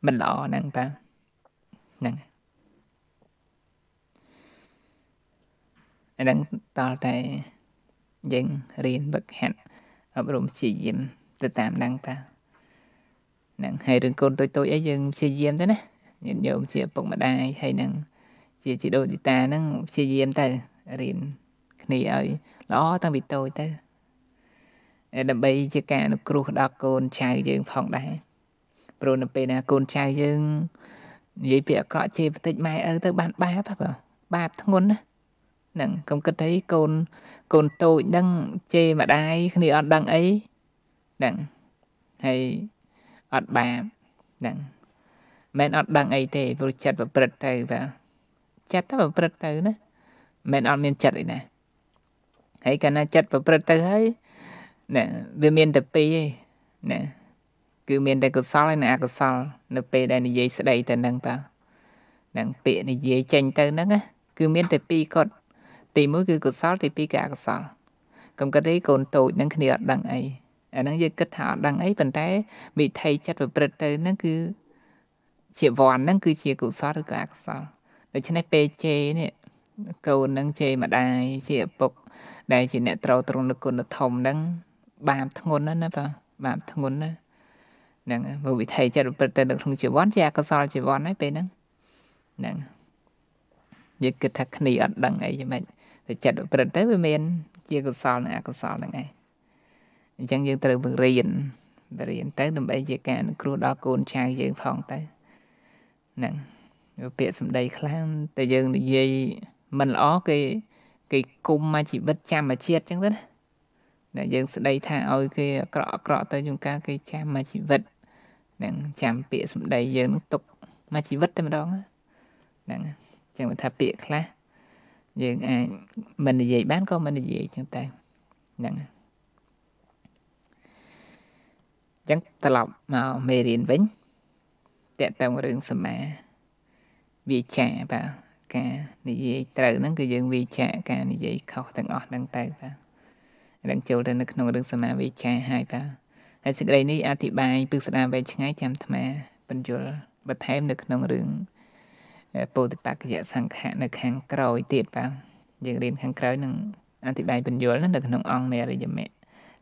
[SPEAKER 1] មិនល្អហ្នឹងបាទអានឹងតល់តែយើងរៀនវឹកហាត់អប់រំព្យាយាមទៅតាមនឹងតា នឹងហើយរឿងកូនតូចតូចអីយើងព្យាយាមទៅណាញាតិញោមជាពុកម្ដាយហើយនឹងជាជីដូនជីតានឹងព្យាយាមទៅរៀនគ្នាឲ្យល្អតាំងពីតូចទៅដើម្បីជាការអនុគ្រោះដល់កូនចៅយើងផងដែរព្រោះនៅពេលណាកូនចៅយើងនិយាយពាក្យអាក្រក់ជេរបន្តិចម៉ែឪទៅបានបាបបាទបាបធ្ងន់ណាហ្នឹងកុំគិតថាកូនកូនតូចហ្នឹងជេរម្ដាយគ្នាអត់ដឹងអីហ្នឹងហើយអត់បាបហ្នឹងមិនអត់ដឹងអីទេ ព្រោះចិត្តប្រព្រឹត្តទៅបាទចិត្តប្រព្រឹត្តទៅណាមិនអត់មានចិត្តអីណាហើយកាលណាចិត្តប្រព្រឹត្តទៅហើយណែវាមានតែពីរឯងណែគឺមានតែកុសលហើយនិងអកុសល នៅ ពេលដែលនិយាយស្ដី ទៅនឹងបាទនឹងពាក្យនិយាយចេញទៅហ្នឹងគឺមានតែពីរគាត់ទី1គឺកុសលទី2គឺអកុសលកំគិតឯកូនតូចនឹងគ្នាអត់ដឹងអីអាហ្នឹងយើងគិតថាអត់ដឹងអីប៉ុន្តែវិថីចិត្តប្រព្រឹត្តទៅហ្នឹងគឺជាវ័នហ្នឹងគឺជាកុសលឬក៏អកុសលដូច្នេះពេលជេរនេះកូននឹងជេរម្ដាយជាឪពុកដែលជាអ្នកត្រូវទ្រង់លគុណធម៌ហ្នឹងបាបធ្ងន់ណាស់ណាបាទបាបធ្ងន់ណាស់ហ្នឹងមកវិថីចិត្តប្រព្រឹត្តទៅនៅក្នុងជីវិតជាអកុសលជីវិតហ្នឹងពេលហ្នឹងហ្នឹងយើងគិតថាគ្នាអត់ដឹងអីយ៉ាងម៉េចតែចិត្តប្រព្រឹត្តទៅវាមានជាកុសលនិងអកុសលហ្នឹងឯងអញ្ចឹងយើងត្រូវបង្រៀនបរៀនទៅ ដើម្បីជាការអនុគ្រោះដល់កូនចៅយើងផងទៅហ្នឹងពាក្យសម្ដីខ្លាំងតែយើងនិយាយមិនល្អគេគេគុំមកជីវិតចាំមកជាតិអញ្ចឹងទៅណាតែយើងស្ដីថាឲ្យគេអក្រក់អក្រក់ទៅជួនកាលគេចាំមកជីវិតហ្នឹងចាំពាក្យសម្ដីយើងនឹងទុកមកជីវិតតែម្ដងហ្នឹងអញ្ចឹងថាពាក្យខ្លះយើងអាចមិននិយាយបានក៏មិននិយាយចឹងតែហ្នឹងចឹងត្រឡប់មកមេរៀនវិញតកតងរឿងសមាវិចាបាទការនិយាយត្រូវហ្នឹងគឺយើងវិចាការនិយាយខុសទាំងអស់ហ្នឹងទៅបាទនឹងចូលទៅនៅក្នុងរឿងសមាវិចាហើយបាទហើយសេចក្តីនេះអธิบายពិស្ដារវែងឆ្ងាយចាំថ្មបញ្យលបន្ថែមនៅក្នុងរឿងពោធិបក្យសង្ឃៈនៅខាងក្រោយទៀតបាទយើងរៀនខាងក្រោយនឹងអធិប្បាយបញ្យលនៅក្នុងអង្គនៃអរិយមគ្គ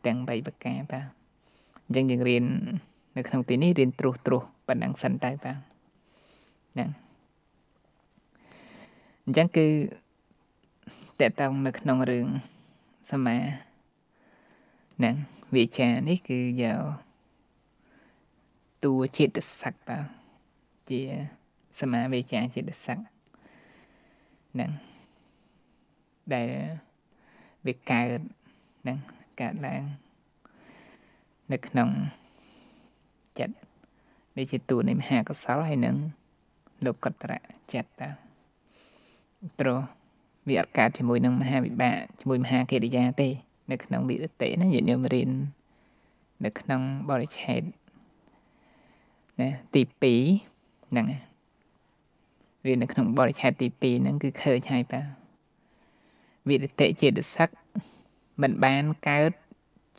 [SPEAKER 1] ទាំង3ប្រការបាទអញ្ចឹងយើងរៀននៅក្នុងទីនេះរៀនត្រុសត្រុសប៉ុណ្ណឹងសិនទៅបាទហ្នឹងអញ្ចឹងគឺតកតងនៅក្នុងរឿងសមាហ្នឹងវិជានេះគឺយកតួចិត្តស័កបាទជាសមាវេជាចេតសិកហ្នឹងដែលវាកើតហ្នឹងកើតឡើងនៅក្នុងចិត្តនេះជាទួនៃមហាកុសលហើយនឹងលោកកត្រៈចិត្តតាព្រោះវាអត់កើតជាមួយនឹងមហាវិបាកជាមួយមហាកិរិយាទេ នៅក្នុងវិរតិណាយើងញោមរៀននៅក្នុងបរិឆេទណាទី2ហ្នឹងហើយវានៅក្នុងបរិឆេទទី2ហ្នឹងគឺឃើញហើយបាទវិរតិចេតសឹកមិនបានកើត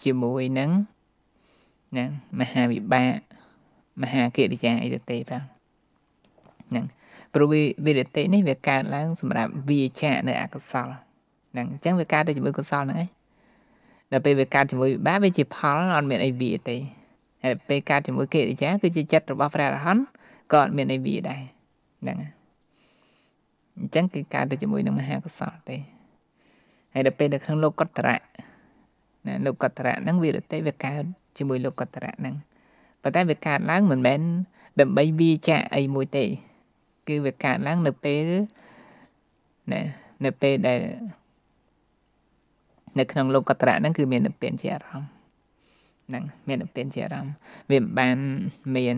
[SPEAKER 1] ជាមួយនឹងណាមហាវិបាកមហាកិរិយាអីទៅទេបាទហ្នឹងព្រោះវិវិរតិនេះវាកើតឡើងសម្រាប់វាចានៅអកុសលហ្នឹងអញ្ចឹងវាកើតទៅជាមួយកុសលហ្នឹងឯងដល់ពេលវាកើតជាមួយវិបាកវាជា ផលអត់មានអីវាទេហើយពេលកើតជាមួយកិរិយាគឺជាចិត្តរបស់ព្រះអរហន្តក៏អត់មានអីវាដែរហ្នឹងហើយអញ្ចឹងគឺកើតទៅជាមួយនឹងមហាកុសលទេហើយដល់ពេលនៅក្នុងលោកកតរៈណាលោកកតរៈហ្នឹងវារតេវាកើតជាមួយលោកកតរៈហ្នឹងប៉ុន្តែវាកើតឡើងមិនមែនដើម្បីវាចាអីមួយទេ គឺវាកើតឡើងនៅពេលណានៅពេលដែលនៅក្នុងលោកកតរៈហ្នឹងគឺ មាននិព្វានជាអារម្មណ៍ហ្នឹងមាននិព្វានជាអារម្មណ៍វាមិនបានមាន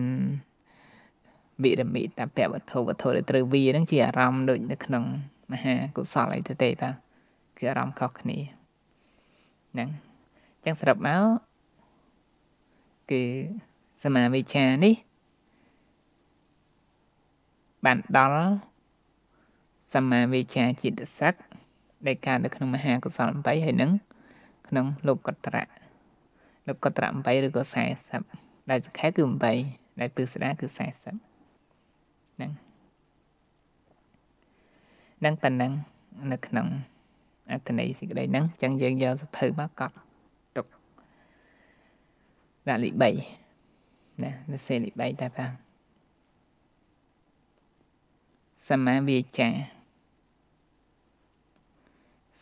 [SPEAKER 1] វិរមិតពវត្ថុវត្ថុដែលត្រូវវាហ្នឹងជាអារម្មណ៍ដូចនៅក្នុងមហាកុសលអីទៅទេបាទគឺអារម្មណ៍ខុសគ្នាហ្នឹងអញ្ចឹងសរុបមកគឺសមាវិជ្ជានេះបានដល់សមាវិជ្ជាចិត្តស័កដែលកើតនៅក្នុងមហាកុសល8ហើយនឹងក្នុងលោកកត្រៈលោកកត្រៈ8ឬក៏40ដែលសង្ខេបគឺ8ដែលពិស្ដាគឺ40ហ្នឹងនឹងប៉ុណ្ណឹង នៅក្នុងអត្ថន័យសេចក្តីហ្នឹងអញ្ចឹងយើងយកសភៅមកកត់ទុកដាក់លេខ3ណានៅសេលេខ3តែបាទសមាវាចា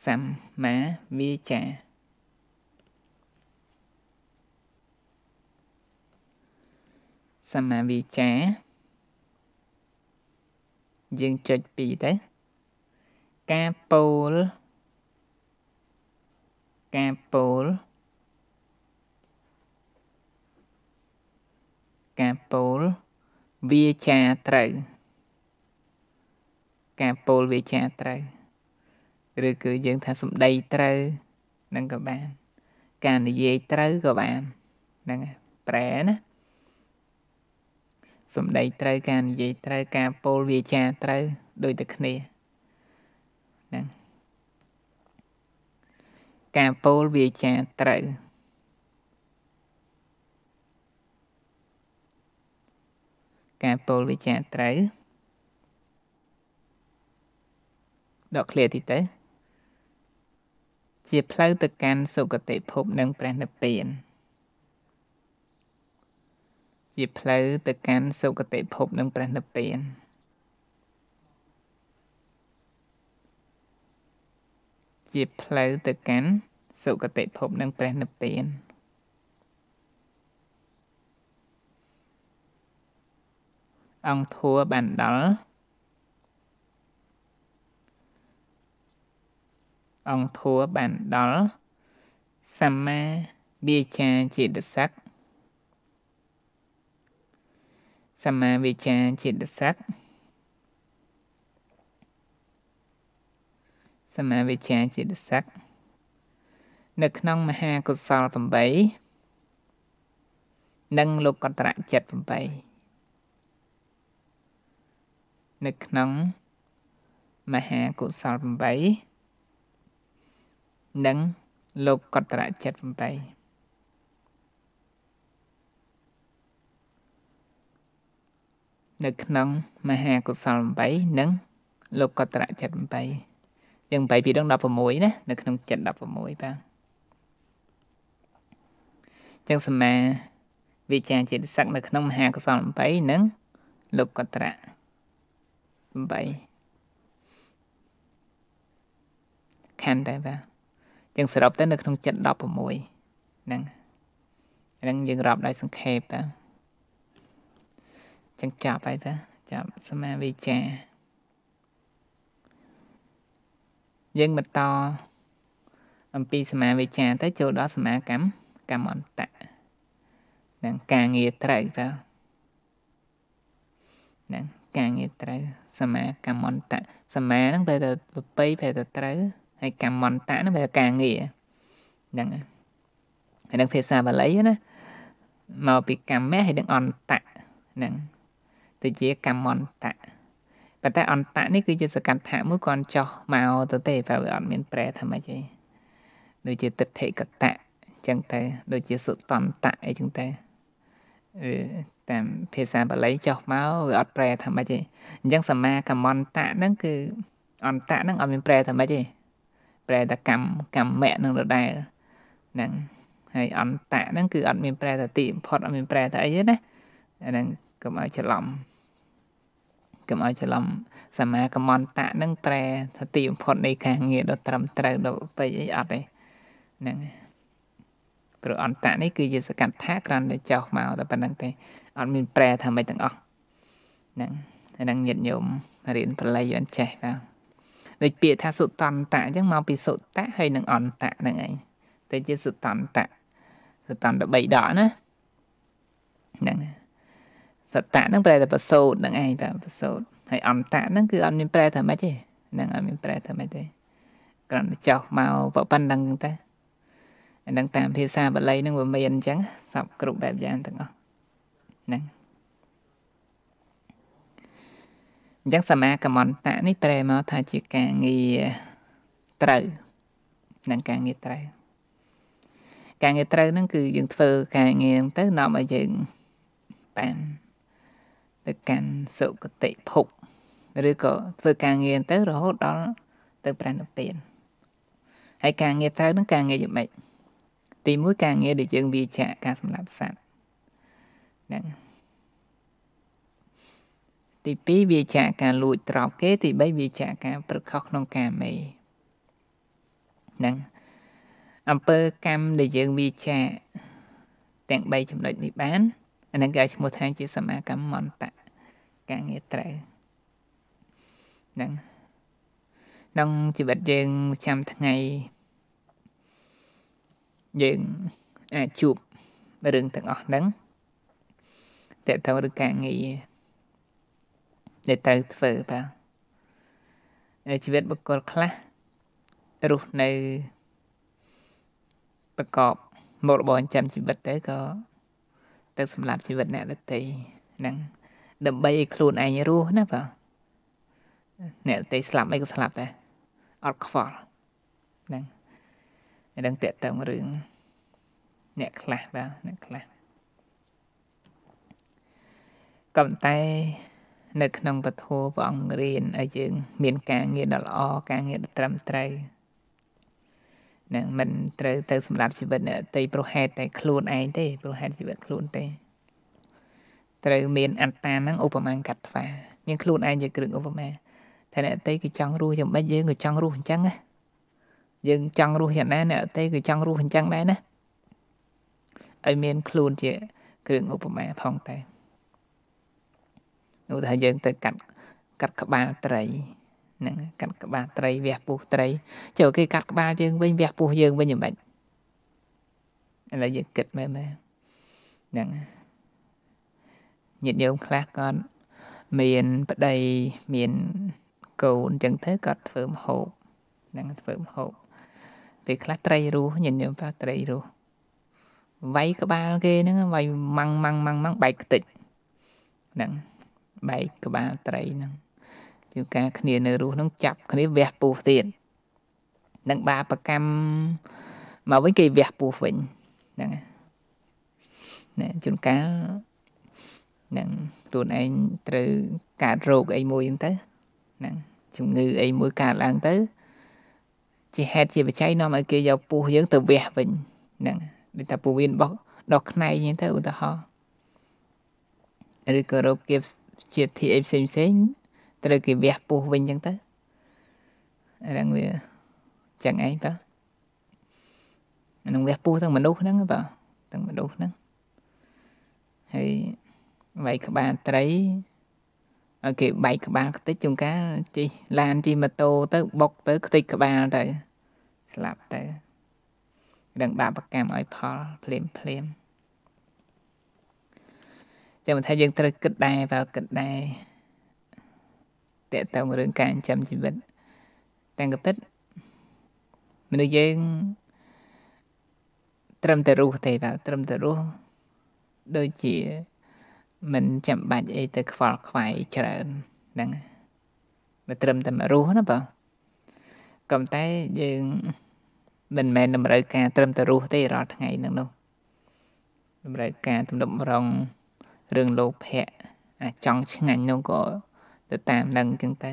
[SPEAKER 1] សមាវាចាសមាវាចាយើងចុច2ទៅការពោលការពោលការពោលវាចាត្រូវ ការពោលវាចាត្រូវ ឬគឺយើងថាសម្ដីត្រូវនឹងក៏បាន ការនិយាយត្រូវក៏បានហ្នឹងប្រែណាសម្ដីត្រូវការនិយាយត្រូវ ការពោលវាចាត្រូវដូចតែគ្នាហ្នឹងការពោលវាចាត្រូវការពោលវាចាត្រូវដកឃ្លាទីទៅ ជាផ្លូវទៅកាន់សុគតិភពនិងព្រះនិព្វាន។ជាផ្លូវទៅកាន់សុគតិភពនិងព្រះនិព្វានជាផ្លូវទៅកាន់សុគតិភពនិងព្រះនិព្វានអង្គធัวបានដល់អង្គធัวបានដល់សម្មាវាចាជាតស័ក្តិសមាវាចាចិត្តស័កសមាវាចាចិត្តស័កនៅក្នុងមហាកុសល8និងលោកកត្រៈចិត្ត8នៅក្នុងមហាកុសល8និងលោកកត្រៈចិត្ត8នៅក្នុងមហាកុសល8និង លោកកត្រៈចិត្ត8យើង8ពីរឿង16ណានៅក្នុងចិត្ត16បាទចឹងសមាវិជាចិត្តស័កនៅក្នុងមហាកុសល8និងលោកកត្រៈ8ខណ្ឌតែបាទចឹងសរុបទៅនៅក្នុងចិត្ត16ហ្នឹងហ្នឹងយើងរាប់ដោយសង្ខេបបាទចឹងចាប់ហើយតាចាប់សមាវិចាយើងបន្តអំពីសមាវិចាទៅចូលដល់សមាកម្មកម្មអន្តៈនឹងការងារត្រូវទៅនឹងការងារត្រូវ សមាកម្មអន្តៈសមាហ្នឹងទៅទៅប្របីប្រែទៅត្រូវហើយកម្មអន្តៈហ្នឹងវាការងារហ្នឹងហើយនឹងភាសាបាលីណាមកពីកម្មហើយនឹងអន្តៈហ្នឹងទៅជាកម្មន្តៈប៉ុន្តែអន្តៈនេះគឺជាសកម្មថាមួយគាត់ចោះមកទៅទេបើវាអត់មានប្រែថាម៉េចទេដូចជាទិដ្ឋិកតៈចឹងទៅដូចជាសុតន្តៈអីចឹងទៅអឺតាមភាសាបាលីចោះមកវាអត់ប្រែថាម៉េចទេអញ្ចឹងសមាកម្មន្តៈហ្នឹងគឺអន្តៈហ្នឹងអត់មានប្រែថាម៉េចទេប្រែតែកម្មកម្មៈនឹងដដែលហ្នឹងហើយអន្តៈហ្នឹងគឺអត់មានប្រែថាទីបំផុតអត់មានប្រែថាអីទេណាអាហ្នឹងកុំឲ្យច្រឡំកុំឲ្យច្រឡំសមាកម្មន្តៈនឹងប្រែថាទីបំផុតនៃការងារដ៏ត្រឹមត្រូវដល់ពេកអីអត់ទេហ្នឹងព្រោះអន្តៈនេះគឺជាសកាត់ថាក្រាន់តែចោះមកតែប៉ុណ្្នឹងទេអត់មានប្រែថាម៉េចទាំងអស់ហ្នឹងហ្នឹងញាតញោមរៀនបល័យអញ្ចេះបាទដូចពាក្យថាសុតន្តៈអញ្ចឹងមកពីសុតៈហើយនឹងអន្តៈហ្នឹងឯងតែជាសុតន្តៈសុតន្តៈ3ដកណាហ្នឹងហើយសតៈហ្នឹងប្រែតែប្រសូតហ្នឹងឯងតែប្រសូតហើយអន្តៈហ្នឹងគឺអត់មានប្រែថាម៉េចទេហ្នឹងអត់មានប្រែថាម៉េចទេគ្រាន់តែចោះមកប៉ុណ្្នឹងតែអានឹងតាមភាសាបាលីហ្នឹងវាមានអញ្ចឹងសពគ្រប់បែបយ៉ាងទាំងអស់ហ្នឹងអញ្ចឹងសមាកមន្តៈនេះប្រែមកថាជាការងារត្រូវនិងការងារត្រូវ ការងារត្រូវហ្នឹងគឺយើងធ្វើការងារទៅនាំឲ្យយើងបានទៅកាន់សុគតិភពឬក៏ធ្វើការងារទៅរហូតដល់ទៅប្រណិព្វានហើយការងារត្រូវនឹងការងារយ៉ាងម៉េចទីមួយការងារដែលយើងវាចាកការសម្លាប់សត្វហ្នឹងទី2វាចាកការលួចត្រប់គេ ទី3វាចាកការប្រឹកខុសក្នុងការមេហ្នឹងអំពើកម្មដែលយើងវាចាកទាំង3ចំណុចនេះបានអានឹងគេឈ្មោះថាជាសមាកម្មមន្តៈការងារត្រូវនឹងក្នុងជីវិតយើងប្រចាំថ្ងៃយើងអាចជួបរឿងទាំងអស់ហ្នឹងតើតើឬការងារដែលត្រូវធ្វើបាទជីវិតបុគ្គលខ្លះរស់នៅប្រកបមុខរបរចាំជីវិតទៅក៏ទៅសម្រាប់ជីវិតអ្នកដទៃហ្នឹងដើម្បីឲ្យខ្លួនឯងរស់ណាបាទអ្នកដទៃស្លាប់អីក៏ស្លាប់ដែរអត់ខ្វល់ហ្នឹងនឹងតកតងរឿងអ្នកខ្លះបាទអ្នកខ្លះក៏ប៉ុន្តែនៅ ក្នុងពធព្រះអង្គរៀនឲ្យយើង មានការងារដ៏ល្អការងារដ៏ត្រឹមត្រូវនឹងមិនត្រូវទៅសម្រាប់ជីវិតអ្នកតីប្រហេតតែខ្លួនឯងទេ ប្រហេតជីវិតខ្លួនទេត្រូវមានអត្តានឹងឧបមាកាត់ថ្វាមានខ្លួនឯងជាគ្រឿងឧបមាតែអ្នកតីគឺចង់រស់យ៉ាងម៉េចយើងក៏ចង់រស់អញ្ចឹងណាយើង ចង់រស់យ៉ាងណាអ្នកតីគឺចង់រស់អញ្ចឹងដែរណាឲ្យមានខ្លួនជាគ្រឿងឧបមាផងតែឧទាហរណ៍យើងទៅកាត់កាត់ក្បាលត្រីហ្នឹងកាត់ក្បាលត្រីវះពោះត្រី ចូលគេកាត់ក្បាលយើងវិញវះពោះយើងវិញមិនឥឡូវយើងគិតមែនមែនហ្នឹងញាតិញោមខ្លះគាត់មានប្តីមានកូនអញ្ចឹងទៅគាត់ធ្វើមហូបហ្នឹងធ្វើមហូបពេលខ្លះត្រីរស់ញាតិញោមថាត្រីរស់វាយក្បាលគេហ្នឹងវាយម៉ាំងម៉ាំងម៉ាំងម៉ាំងបែកខ្ទេចហ្នឹងបែកក្បាលត្រីហ្នឹងគឺការគ្នានៅរស់នឹងចាប់គ្នាវះពោះទៀតនឹងបាបកម្មមកវិញគេវះពោះវិញហ្នឹងណាជួនកាលនឹងខ្លួនឯងត្រូវកើតរោគអីមួយហ្នឹងទៅហ្នឹងជំងឺអីមួយកើតឡើងទៅជាហេតុជាបច្ច័យនាំឲ្យគេយកពោះយើងទៅវះវិញហ្នឹងដូចថាពោះវៀនរបស់ដកខ្នែកហ្នឹងទៅឧទាហរណ៍ឬក៏រោគគៀបជាតិ TA ផ្សេងផ្សេងត្រូវគេវះពោះវិញអញ្ចឹងទៅហ្នឹងវាចឹងឯងបើនឹងវះពោះទាំងមនុស្សហ្នឹងបើទាំងមនុស្សហ្នឹងហើយវាយក្បាលត្រីឲ្យគេបែកក្បាលខ្ទេចជួនកាលជិះឡានជិះម៉ូតូទៅបុកទៅខ្ទេចក្បាលទៅស្លាប់ទៅនឹងបាបកម្មឲ្យផលភ្លាមភ្លាមចាំថាយើងត្រូវគិតដែរបើគិតដែរតកតងរឿងការចិញ្ចឹមជីវិតតាំងកពិតមនុស្សយើងត្រឹមតែរស់ទេបាទត្រឹមតែរស់ដូចជាមិនចាំបាច់អីទៅខ្វល់ខ្វាយច្រើនហ្នឹងមកត្រឹមតែមករស់ណាបាទក៏តែយើងមិនមែនតម្រូវការត្រឹមតែរស់ទេរាល់ថ្ងៃហ្នឹងនោះតម្រូវការទំនុកម្រងរឿងលោភៈអាចចង់ឆ្ងាញ់នោះក៏ទៅតាមនឹងអញ្ចឹងទៅ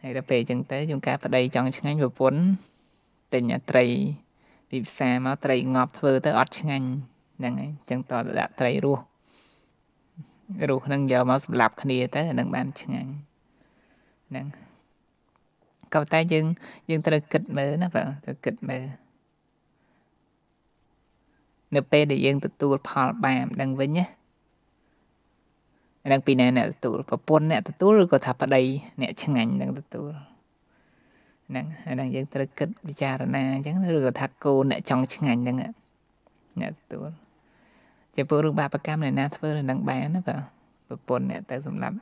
[SPEAKER 1] ហើយដល់ពេលអញ្ចឹងទៅជួនកាលប្តីចង់ឆ្ងាញ់ប្រពន្ធទិញអត្រីពីផ្សារមកត្រីងប់ធ្វើ ទៅអត់ឆ្ងាញ់ហ្នឹងហើយអញ្ចឹងតដាក់ត្រីរស់រស់ហ្នឹងយកមកសម្លាប់គ្នាទៅនឹងបានឆ្ងាញ់ហ្នឹងក៏តែយើងយើងត្រូវគិតមើលណាបាទត្រូវគិតមើលនៅពេលដែលយើងទទួលផលបាបហ្នឹងវិញណានឹងពីណាអ្នកទទួលប្រពន្ធអ្នកទទួលឬក៏ថាប្តីអ្នកឆ្ងាញ់នឹងទទួលហ្នឹងហើយនឹងយើងត្រូវគិតពិចារណាអញ្ចឹងឬក៏ថាគោអ្នកចង់ឆ្ងាញ់ហ្នឹងអ្នកទទួលចំពោះរឿងបាបកម្មអ្នកណាធ្វើ នឹងបានណាបាទប្រពន្ធអ្នកទៅសម្លាប់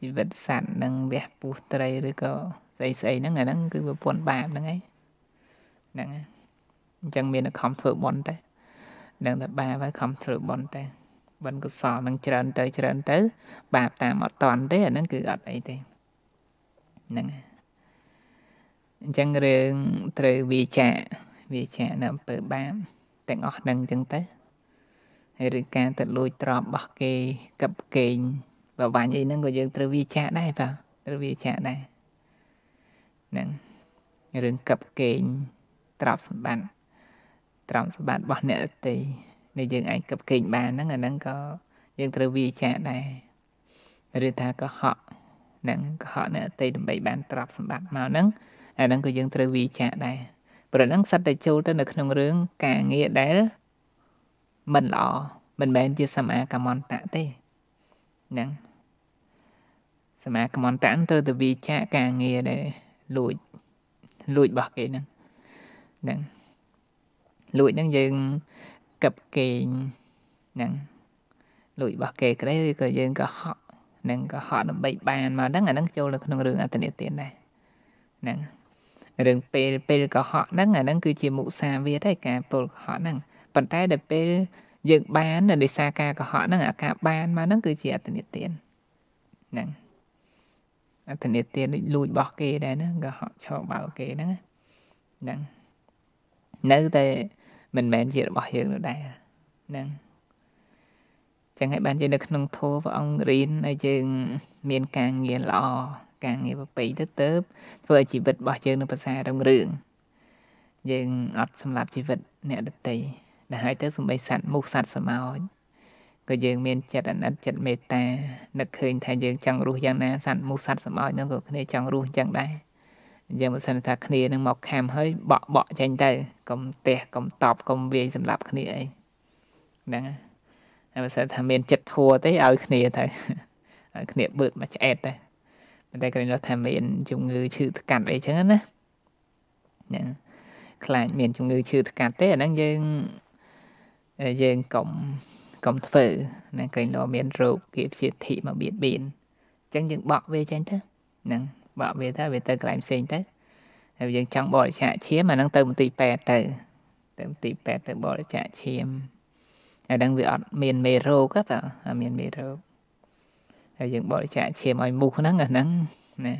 [SPEAKER 1] ជីវិតសត្វនឹងវះពុះត្រីឬក៏ស្អីស្អីហ្នឹងអាហ្នឹងគឺប្រពន្ធបាបហ្នឹងឯងហ្នឹងអញ្ចឹងមានតែខំធ្វើបន់តែនឹងតែបាបហើយខំធ្វើបន់តែបិណ្ឌកុសលនឹងច្រើន ទៅច្រើនទៅ បាបតាមអត់តន់ទេអាហ្នឹងគឺអត់អីទេហ្នឹងអញ្ចឹងរឿងត្រូវវាចាវាចានៅអំពើបាបទាំងអស់ហ្នឹងអញ្ចឹងទៅហើយឬការទៅលួចទ្រព្យរបស់គេកັບកេងបបាញ់អីហ្នឹងក៏យើងត្រូវវាចាដែរបាទត្រូវវាចាដែរហ្នឹងរឿងកັບកេងទ្រព្យសម្បត្តិទ្រព្យសម្បត្តិរបស់អ្នកទីដែលយើងអាចកັບគេងបានហ្នឹងអាហ្នឹងក៏យើងត្រូវវាចាដែរឬថាកុហកហ្នឹងកុហកនៅអតីតដើម្បីបានទ្រព្យសម្បត្តិមកហ្នឹងអាហ្នឹងក៏យើងត្រូវវាចាដែរព្រោះហ្នឹងសិតតែចូលទៅនៅក្នុងរឿងការងារដែលមិនល្អមិនមែនជាសមាកម្មន្តៈទេហ្នឹងសមាកម្មន្តៈត្រូវទៅវិចាការងារដែលលួចលួចរបស់គេហ្នឹងហ្នឹងលួចហ្នឹងយើងកឹបគេងហ្នឹងលួចរបស់គេក្តីឬក៏យើងក៏ហក់នឹងក៏ហក់ដើម្បីបានមកហ្នឹងអាហ្នឹងចូលនៅក្នុងរឿងអត្តនិទានដែរហ្នឹងរឿងពេលពេលកុហកហ្នឹងអាហ្នឹងគឺជាមុសាវាទឯការពលកុហកហ្នឹងប៉ុន្តែដល់ពេលយើងបានដោយសារការកុហកហ្នឹងអាការបានមកហ្នឹងគឺជាអត្តនិទានហ្នឹងអត្តនិទានដូចលួចរបស់គេដែរហ្នឹងកុហកឆោបបោគេហ្នឹងហ្នឹងនៅតែមិនមែនជារបស់យើងនោះដែរហ្នឹងចឹងហើយបានជានៅក្នុងធម៌ព្រះអង្គរៀនឲ្យយើងមានការងារល្អការងារប្រពៃទៅទៅធ្វើឲ្យជីវិតរបស់យើងនឹងប្រសើររុងរឿងយើងអត់សម្លាប់ជីវិតអ្នកដទៃដែលហើយទៅសំបីសัตว์មូសសัตว์សមោចក៏យើងមានចិត្តអាណិតចិត្តមេត្តានឹកឃើញថាយើងចង់រស់យ៉ាងណាសัตว์មូសសัตว์សមោចនោះក៏គ្នាចង់រស់យ៉ាងដែរយើងមិនសិនថាគ្នានឹងមកខាំហើយបក់បក់ចេញទៅកុំទះកុំតបកុំវាយសម្រាប់គ្នាអីហ្នឹងហើយបើសិនថាមានចិត្តធัวទេឲ្យគ្នាទៅឲ្យគ្នាបឺតមកឆ្អែតទៅប៉ុន្តែគ្រាន់តែថាមាន ជំងឺឈឺថ្កាត់អីចឹងណាហ្នឹងខ្លាចមានជំងឺឈឺថ្កាត់ទេអាហ្នឹងយើងយើងកុំកុំធ្វើណាគ្រាន់តែមានរោគគៀបជាធិមកបៀតបៀនអញ្ចឹងយើងបក់វាចេញទៅហ្នឹងបាក់វាទៅវាទៅកន្លែងផ្សេងទៅហើយយើងចង់បរិច្ចាគឈាមអាហ្នឹងទៅមន្ទីរពេទ្យទៅទៅមន្ទីរពេទ្យទៅបរិច្ចាគឈាមហើយហ្នឹងវាអត់មានមេរោគទេបាទអត់មានមេរោគហើយយើងបរិច្ចាគឈាមឲ្យមូសហ្នឹងអាហ្នឹងណា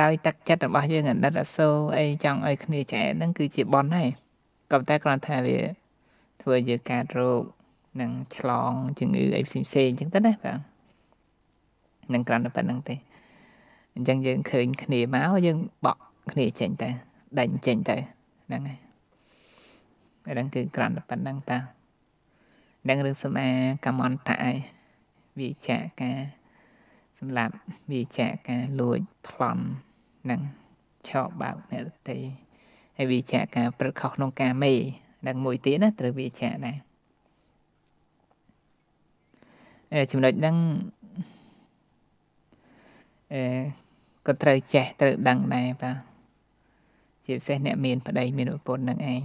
[SPEAKER 1] ដោយទឹកចិត្តរបស់យើងអណិតអសូរអីចង់ឲ្យគ្នាចែកហ្នឹងគឺជាប៉ុនហើយក៏តែគ្រាន់ថាវាធ្វើយើងកើតរោគនិងឆ្លងជំងឺអីផ្សេងៗអញ្ចឹងទៅណាបាទនឹងគ្រាន់តែប៉ុណ្្នឹងទេអញ្ចឹងយើងឃើញគ្នាមកយើងបក់គ្នាចេញទៅដេញចេញទៅហ្នឹងហើយហ្នឹងគឺក្រាន់ប៉ុណ្ណឹងតាហ្នឹងរឿងសម្អាកម្មន្តតឯវិជ្ជាការសម្រាប់វិជ្ជាការលួចប្លន់ហ្នឹងឆោបបោកអ្នកតីហើយវិជ្ជាការព្រឹកខុសក្នុងការមេហ្នឹងមួយទៀតណាត្រូវវិជ្ជាដែរអឺចំណុចហ្នឹងអឺក៏ត្រូវចេះត្រូវដឹងដែរបាទជាពិសេសអ្នកមានប្តីមានប្រពន្ធនឹងឯង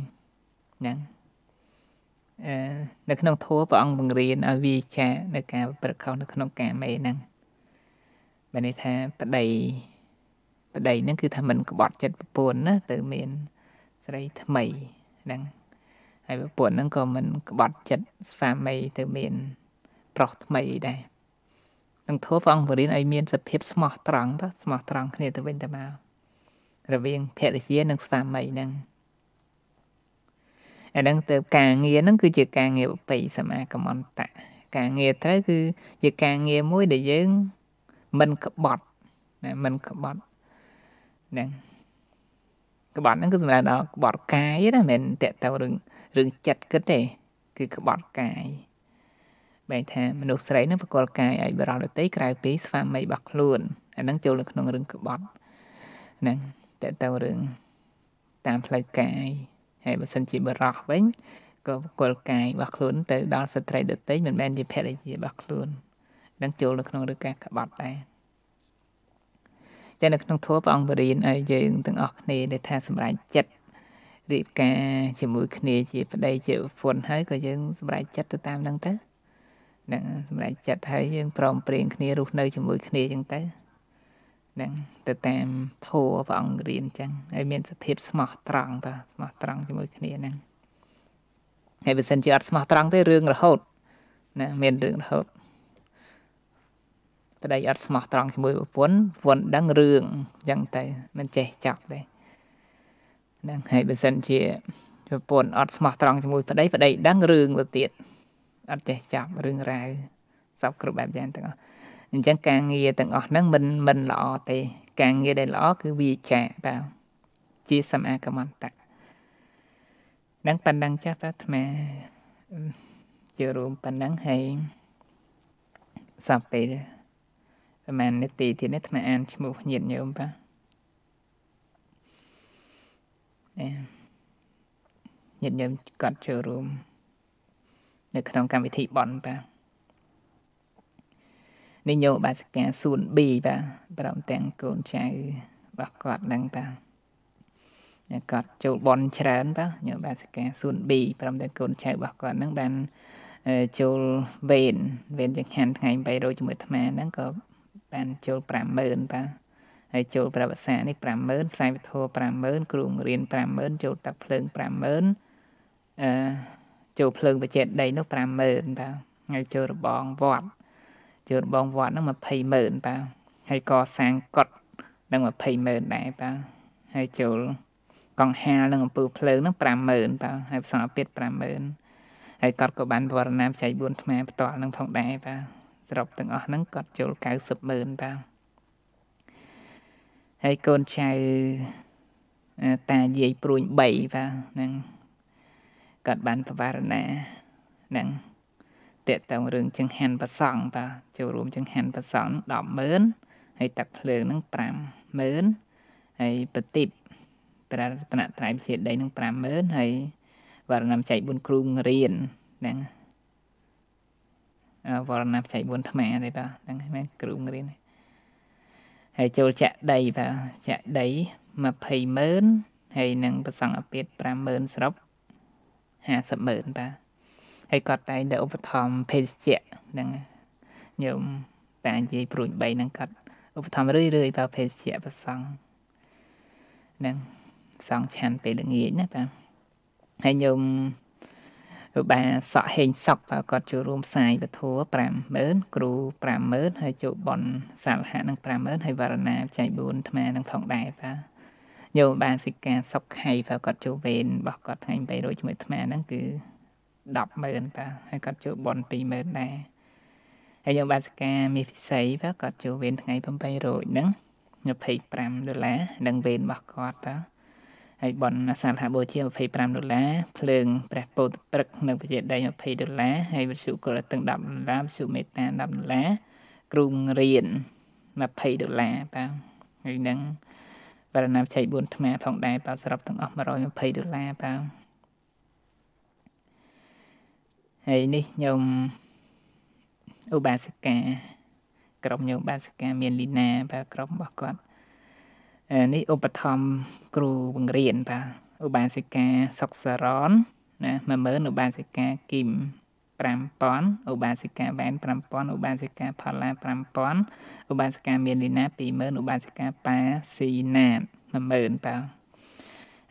[SPEAKER 1] ហ្នឹងអឺនៅក្នុងធัวព្រះអង្គបង្រៀនឲ្យវាចានៅការ ប្រកោសនៅក្នុងកាមេហ្នឹងមានន័យថាប្តីប្តីហ្នឹងគឺថាមិនក្បត់ចិត្តប្រពន្ធណាទៅមាន ស្រីថ្មីហ្នឹងហើយប្រពន្ធហ្នឹងក៏មិនក្បត់ចិត្តស្វាមី ទៅមាន ប្រុសថ្មីដែរនឹងធ្វើព្រះអង្គបរិញ្ញាឲ្យមានសភាពស្មោះត្រង់បាទស្មោះត្រង់គ្នាទៅវិញទៅមករវាងភរិយានិងស្វាមីហ្នឹងអាហ្នឹងទៅការងារហ្នឹង គឺជាការងារបពិសមាកម្មន្តៈការងារត្រូវគឺជាការងារមួយដែលយើងមិនក្បត់ណាមិនក្បត់ហ្នឹងក្បត់ហ្នឹងគឺសម្រាប់ដល់ក្បត់កាយណាមិនមែនតកតៅរឿងរឿងចិត្តគិតទេ គឺក្បត់កាយបែរថាមនុស្សស្រីនឹងបកលកាយឲ្យបរិលតីក្រៅពីស្វាមីរបស់ខ្លួនអានឹងចូលនៅក្នុងរឿងក្បត់ហ្នឹងតើតើរឿងតាមផ្លូវកាយហើយបើសិនជាបរោះវិញក៏បកលកាយរបស់ខ្លួនទៅដល់ស្ត្រីដតីមិនមែនជាភរិយារបស់ខ្លួននឹងចូលនៅក្នុងរឿងការក្បត់ដែរតែនៅក្នុងធម៌ព្រះអង្គបរិញ្ញាឲ្យយើងទាំងអស់គ្នាដែលថាសម្រាប់ចិត្តរៀបការជាមួយគ្នាជាប្តី ជាប្រពន្ធហើយក៏យើងសម្រេចចិត្តទៅតាមនឹងទៅហ្នឹងសម្រាប់ចិត្តហើយយើងព្រមព្រៀងគ្នារស់នៅជាមួយគ្នាចឹងទៅហ្នឹងទៅតាមធัวព្រះអង្គរៀនចឹងហើយមានសភាពស្មោះត្រង់តើស្មោះត្រង់ជាមួយគ្នាហ្នឹងហើយបើសិនជាអត់ស្មោះត្រង់ទេរឿងរហូតណាមានរឿងរហូតប្តីអត់ស្មោះត្រង់ជាមួយប្រពន្ធប្រពន្ធដឹងរឿងចឹងទៅមិនចេះចប់ទេហ្នឹងហើយបើសិនជាប្រពន្ធអត់ស្មោះត្រង់ជាមួយប្តីប្តីដឹងរឿងទៅទៀតអត់ចេះចប់រឿងរ៉ាវសពគ្រប់បែបយ៉ាងទាំងអស់អញ្ចឹងការងារទាំងអស់ហ្នឹងមិនមិនល្អទេ ការងារដែលល្អគឺវាចាបាទជាសមាកម្មន្តៈនឹងប៉ុណ្ណឹងចាស់អាត្មាជារួមប៉ុណ្ណឹងហើយសពពេលប្រហែលនាទីទៀតនេះអាត្មាអានឈ្មោះញាតិញោមបាទញាតិញោមគាត់ចូលរួមនៅក្នុងកម្មវិធីបនបាទនិយោបាសិកាសួន B បាទព្រមទាំងកូនចៅរបស់គាត់នឹងបាទគាត់ចូលបនច្រើនបាទញោមបាសិកាសួន B ព្រមទាំងកូនចៅរបស់គាត់នឹងបានចូលវេនវេនចង្ហាន់ថ្ងៃ8រោចជាមួយអាត្មាហ្នឹងក៏បានចូល50000បាទហើយចូលប្រវត្តិសាស្ត្រនេះ50000ផ្សាយវិទ្យុ50000គ្រូបង្រៀន50000ចូលទឹកភ្លើង50000អឺចូលភ្លើងបច្ចេកដីនោះ50000បាទហើយចូលរបងវត្តចូលរបងវត្តនោះ20000បាទហើយកសាងកុដិនឹង20000ដែរបាទហើយចូលកង្ហាលនឹងអំពើភ្លើងនឹង50000បាទហើយផ្សំអាពាត50000ហើយកត់ក៏បានបវរណាបច្ច័យ4ថ្មផ្ទាល់នឹងផងដែរបាទសរុបទាំងអស់ហ្នឹងកត់ចូល90000បាទហើយកូនចៅតាយាយព្រួយ3បាទហ្នឹងគាត់បានបវារណានឹងតេតងរឿងចង្ហាន់ប្រសងបាទចូលរួមចង្ហាន់ប្រសង100000ហើយទឹកភ្លើងនឹង50000ហើយប្រតិបប្រាថ្នាក់ត្រៃវិសេដីនឹង50000ហើយវរណំចៃ4គ្រូរៀនហ្នឹងវរណំចៃ4ថ្មទេបាទហ្នឹងមែនគ្រូរៀនហើយចូលចាក់ដីបាទចាក់ដី20000ហើយនឹងប្រសងអពាត50000សរុប50ម៉ឺនបាទហើយគាត់តែងតែឧបត្ថម្ភភេសជ្ជៈហ្នឹងញោមតានិយាយព្រួយ3ហ្នឹងគាត់ឧបត្ថម្ភរឿយរឿយបើភេសជ្ជៈប្រសង់ហ្នឹងសង់ឆានពេលល្ងាចណាបាទហើយញោមបាទសក់ហេងសក់បាទគាត់ចូលរួមផ្សាយពធัว50000គ្រូ50000ហើយ ចូលប៉ុនសាលហៈនឹង50000ហើយវរណាចៃ4អាត្មានឹងផងដែរបាទយោបាសិកាសុកខៃព្រោះគាត់ជួវេនរបស់គាត់ថ្ងៃ8រោចជាមួយអាត្មាហ្នឹងគឺ100000តាហើយគាត់ជួបន20000ដែរហើយយោបាសិកាមានពិសីព្រោះគាត់ជួវេនថ្ងៃ8រោចហ្នឹង25ដុល្លារនឹងវេនរបស់គាត់តាហើយបនសាលហបូជា25ដុល្លារភ្លើងព្រះពោធិព្រឹកនៅវិជាដី20ដុល្លារហើយវិសុគលតឹង10ដុល្លារវិសុមេតា10ដុល្លារគ្រូងរៀន20ដុល្លារបាទហើយនឹងបរណាចៃ4ថ្មផងដែរបាទសរុបទាំងអស់120ដុល្លារបាទហើយនេះខ្ញុំឧបាសិកាក្រុមញោមបាសិកាមានលីណាបាទក្រុមរបស់គាត់នេះឧបត្ថម្ភគ្រូបង្រៀនបាទឧបាសិកាសុកសរនណា10000ឧបាសិកាគីម5000ឧបាសិកាវ៉ែន5000ឧបាសិកាផល្លា5000ឧបាសិកាមានលីណា20000ឧបាសិកាប៉ាស៊ីណា10000បាទ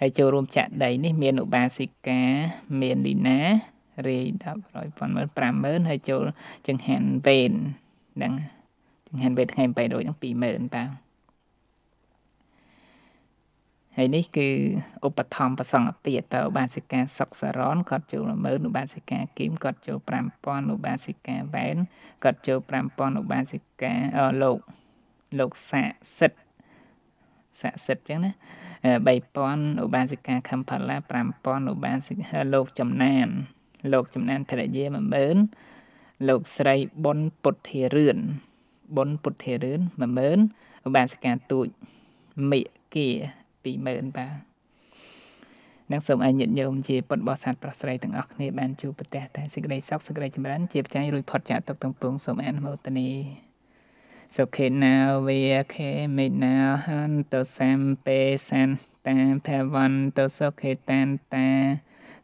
[SPEAKER 1] ហើយចូលរួមចាក់ដីនេះ មានឧបាសិកាមានលីណារាយ10 100 50000ហើយចូលចង្ហាន់វេនហ្នឹងចង្ហាន់វេនថ្ងៃ800ហ្នឹង20000បាទហើយនេះគឺឧបត្ថម្ភប្រសង្ឃពាតទៅឧបាសិកាសុកសរនគាត់ចូល10000ឧបាសិកាគីមគាត់ចូល5000ឧបាសិកាវ៉ែនគាត់ចូល5000ឧបាសិកាអលោកលោកស័ក្តិសិទ្ធស័ក្តិសិទ្ធអញ្ចឹងណា3000ឧបាសិកាខំផាឡា5000ឧបាសិកាលោកចំណាន លោកចំណានធរយា10000លោកស្រីប៊ុនពុទ្ធារឿនប៊ុនពុទ្ធារឿន10000ឧបាសិកាទូចមិគា20000បាទនឹងសូមឲ្យញាតិញោមជាពុទ្ធបរិស័ទប្រស្រ័យទាំងអស់គ្នាបានជួបប្រទេស តែសេចក្តីសុខសេចក្តីចម្រើនជាបច្ច័យរួចផុតจากទុក្ខទាំងពួងសូមអនុមោទនាសុខេណាវេខេមេណាហន្តសម្ពេសន្តាភវន្តសុខេតានតា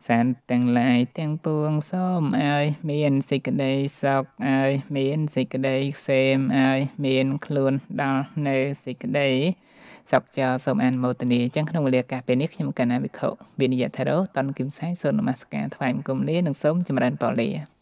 [SPEAKER 1] សន្តិទាំងឡាយទាំងពួងសូមឲ្យមានសេចក្តីសុខឲ្យមានសេចក្តីក្សេមឲ្យមានខ្លួនដល់នៅសេចក្តីសោកចោសូមអានមោទនាអញ្ចឹងក្នុងវេលាកាសពេលនេះខ្ញុំកណ្ណាវិខវិនិយធរោតនគឹមសៃសូមនមស្ការថ្វាយបង្គំលានិងសូមចម្រើនពរលា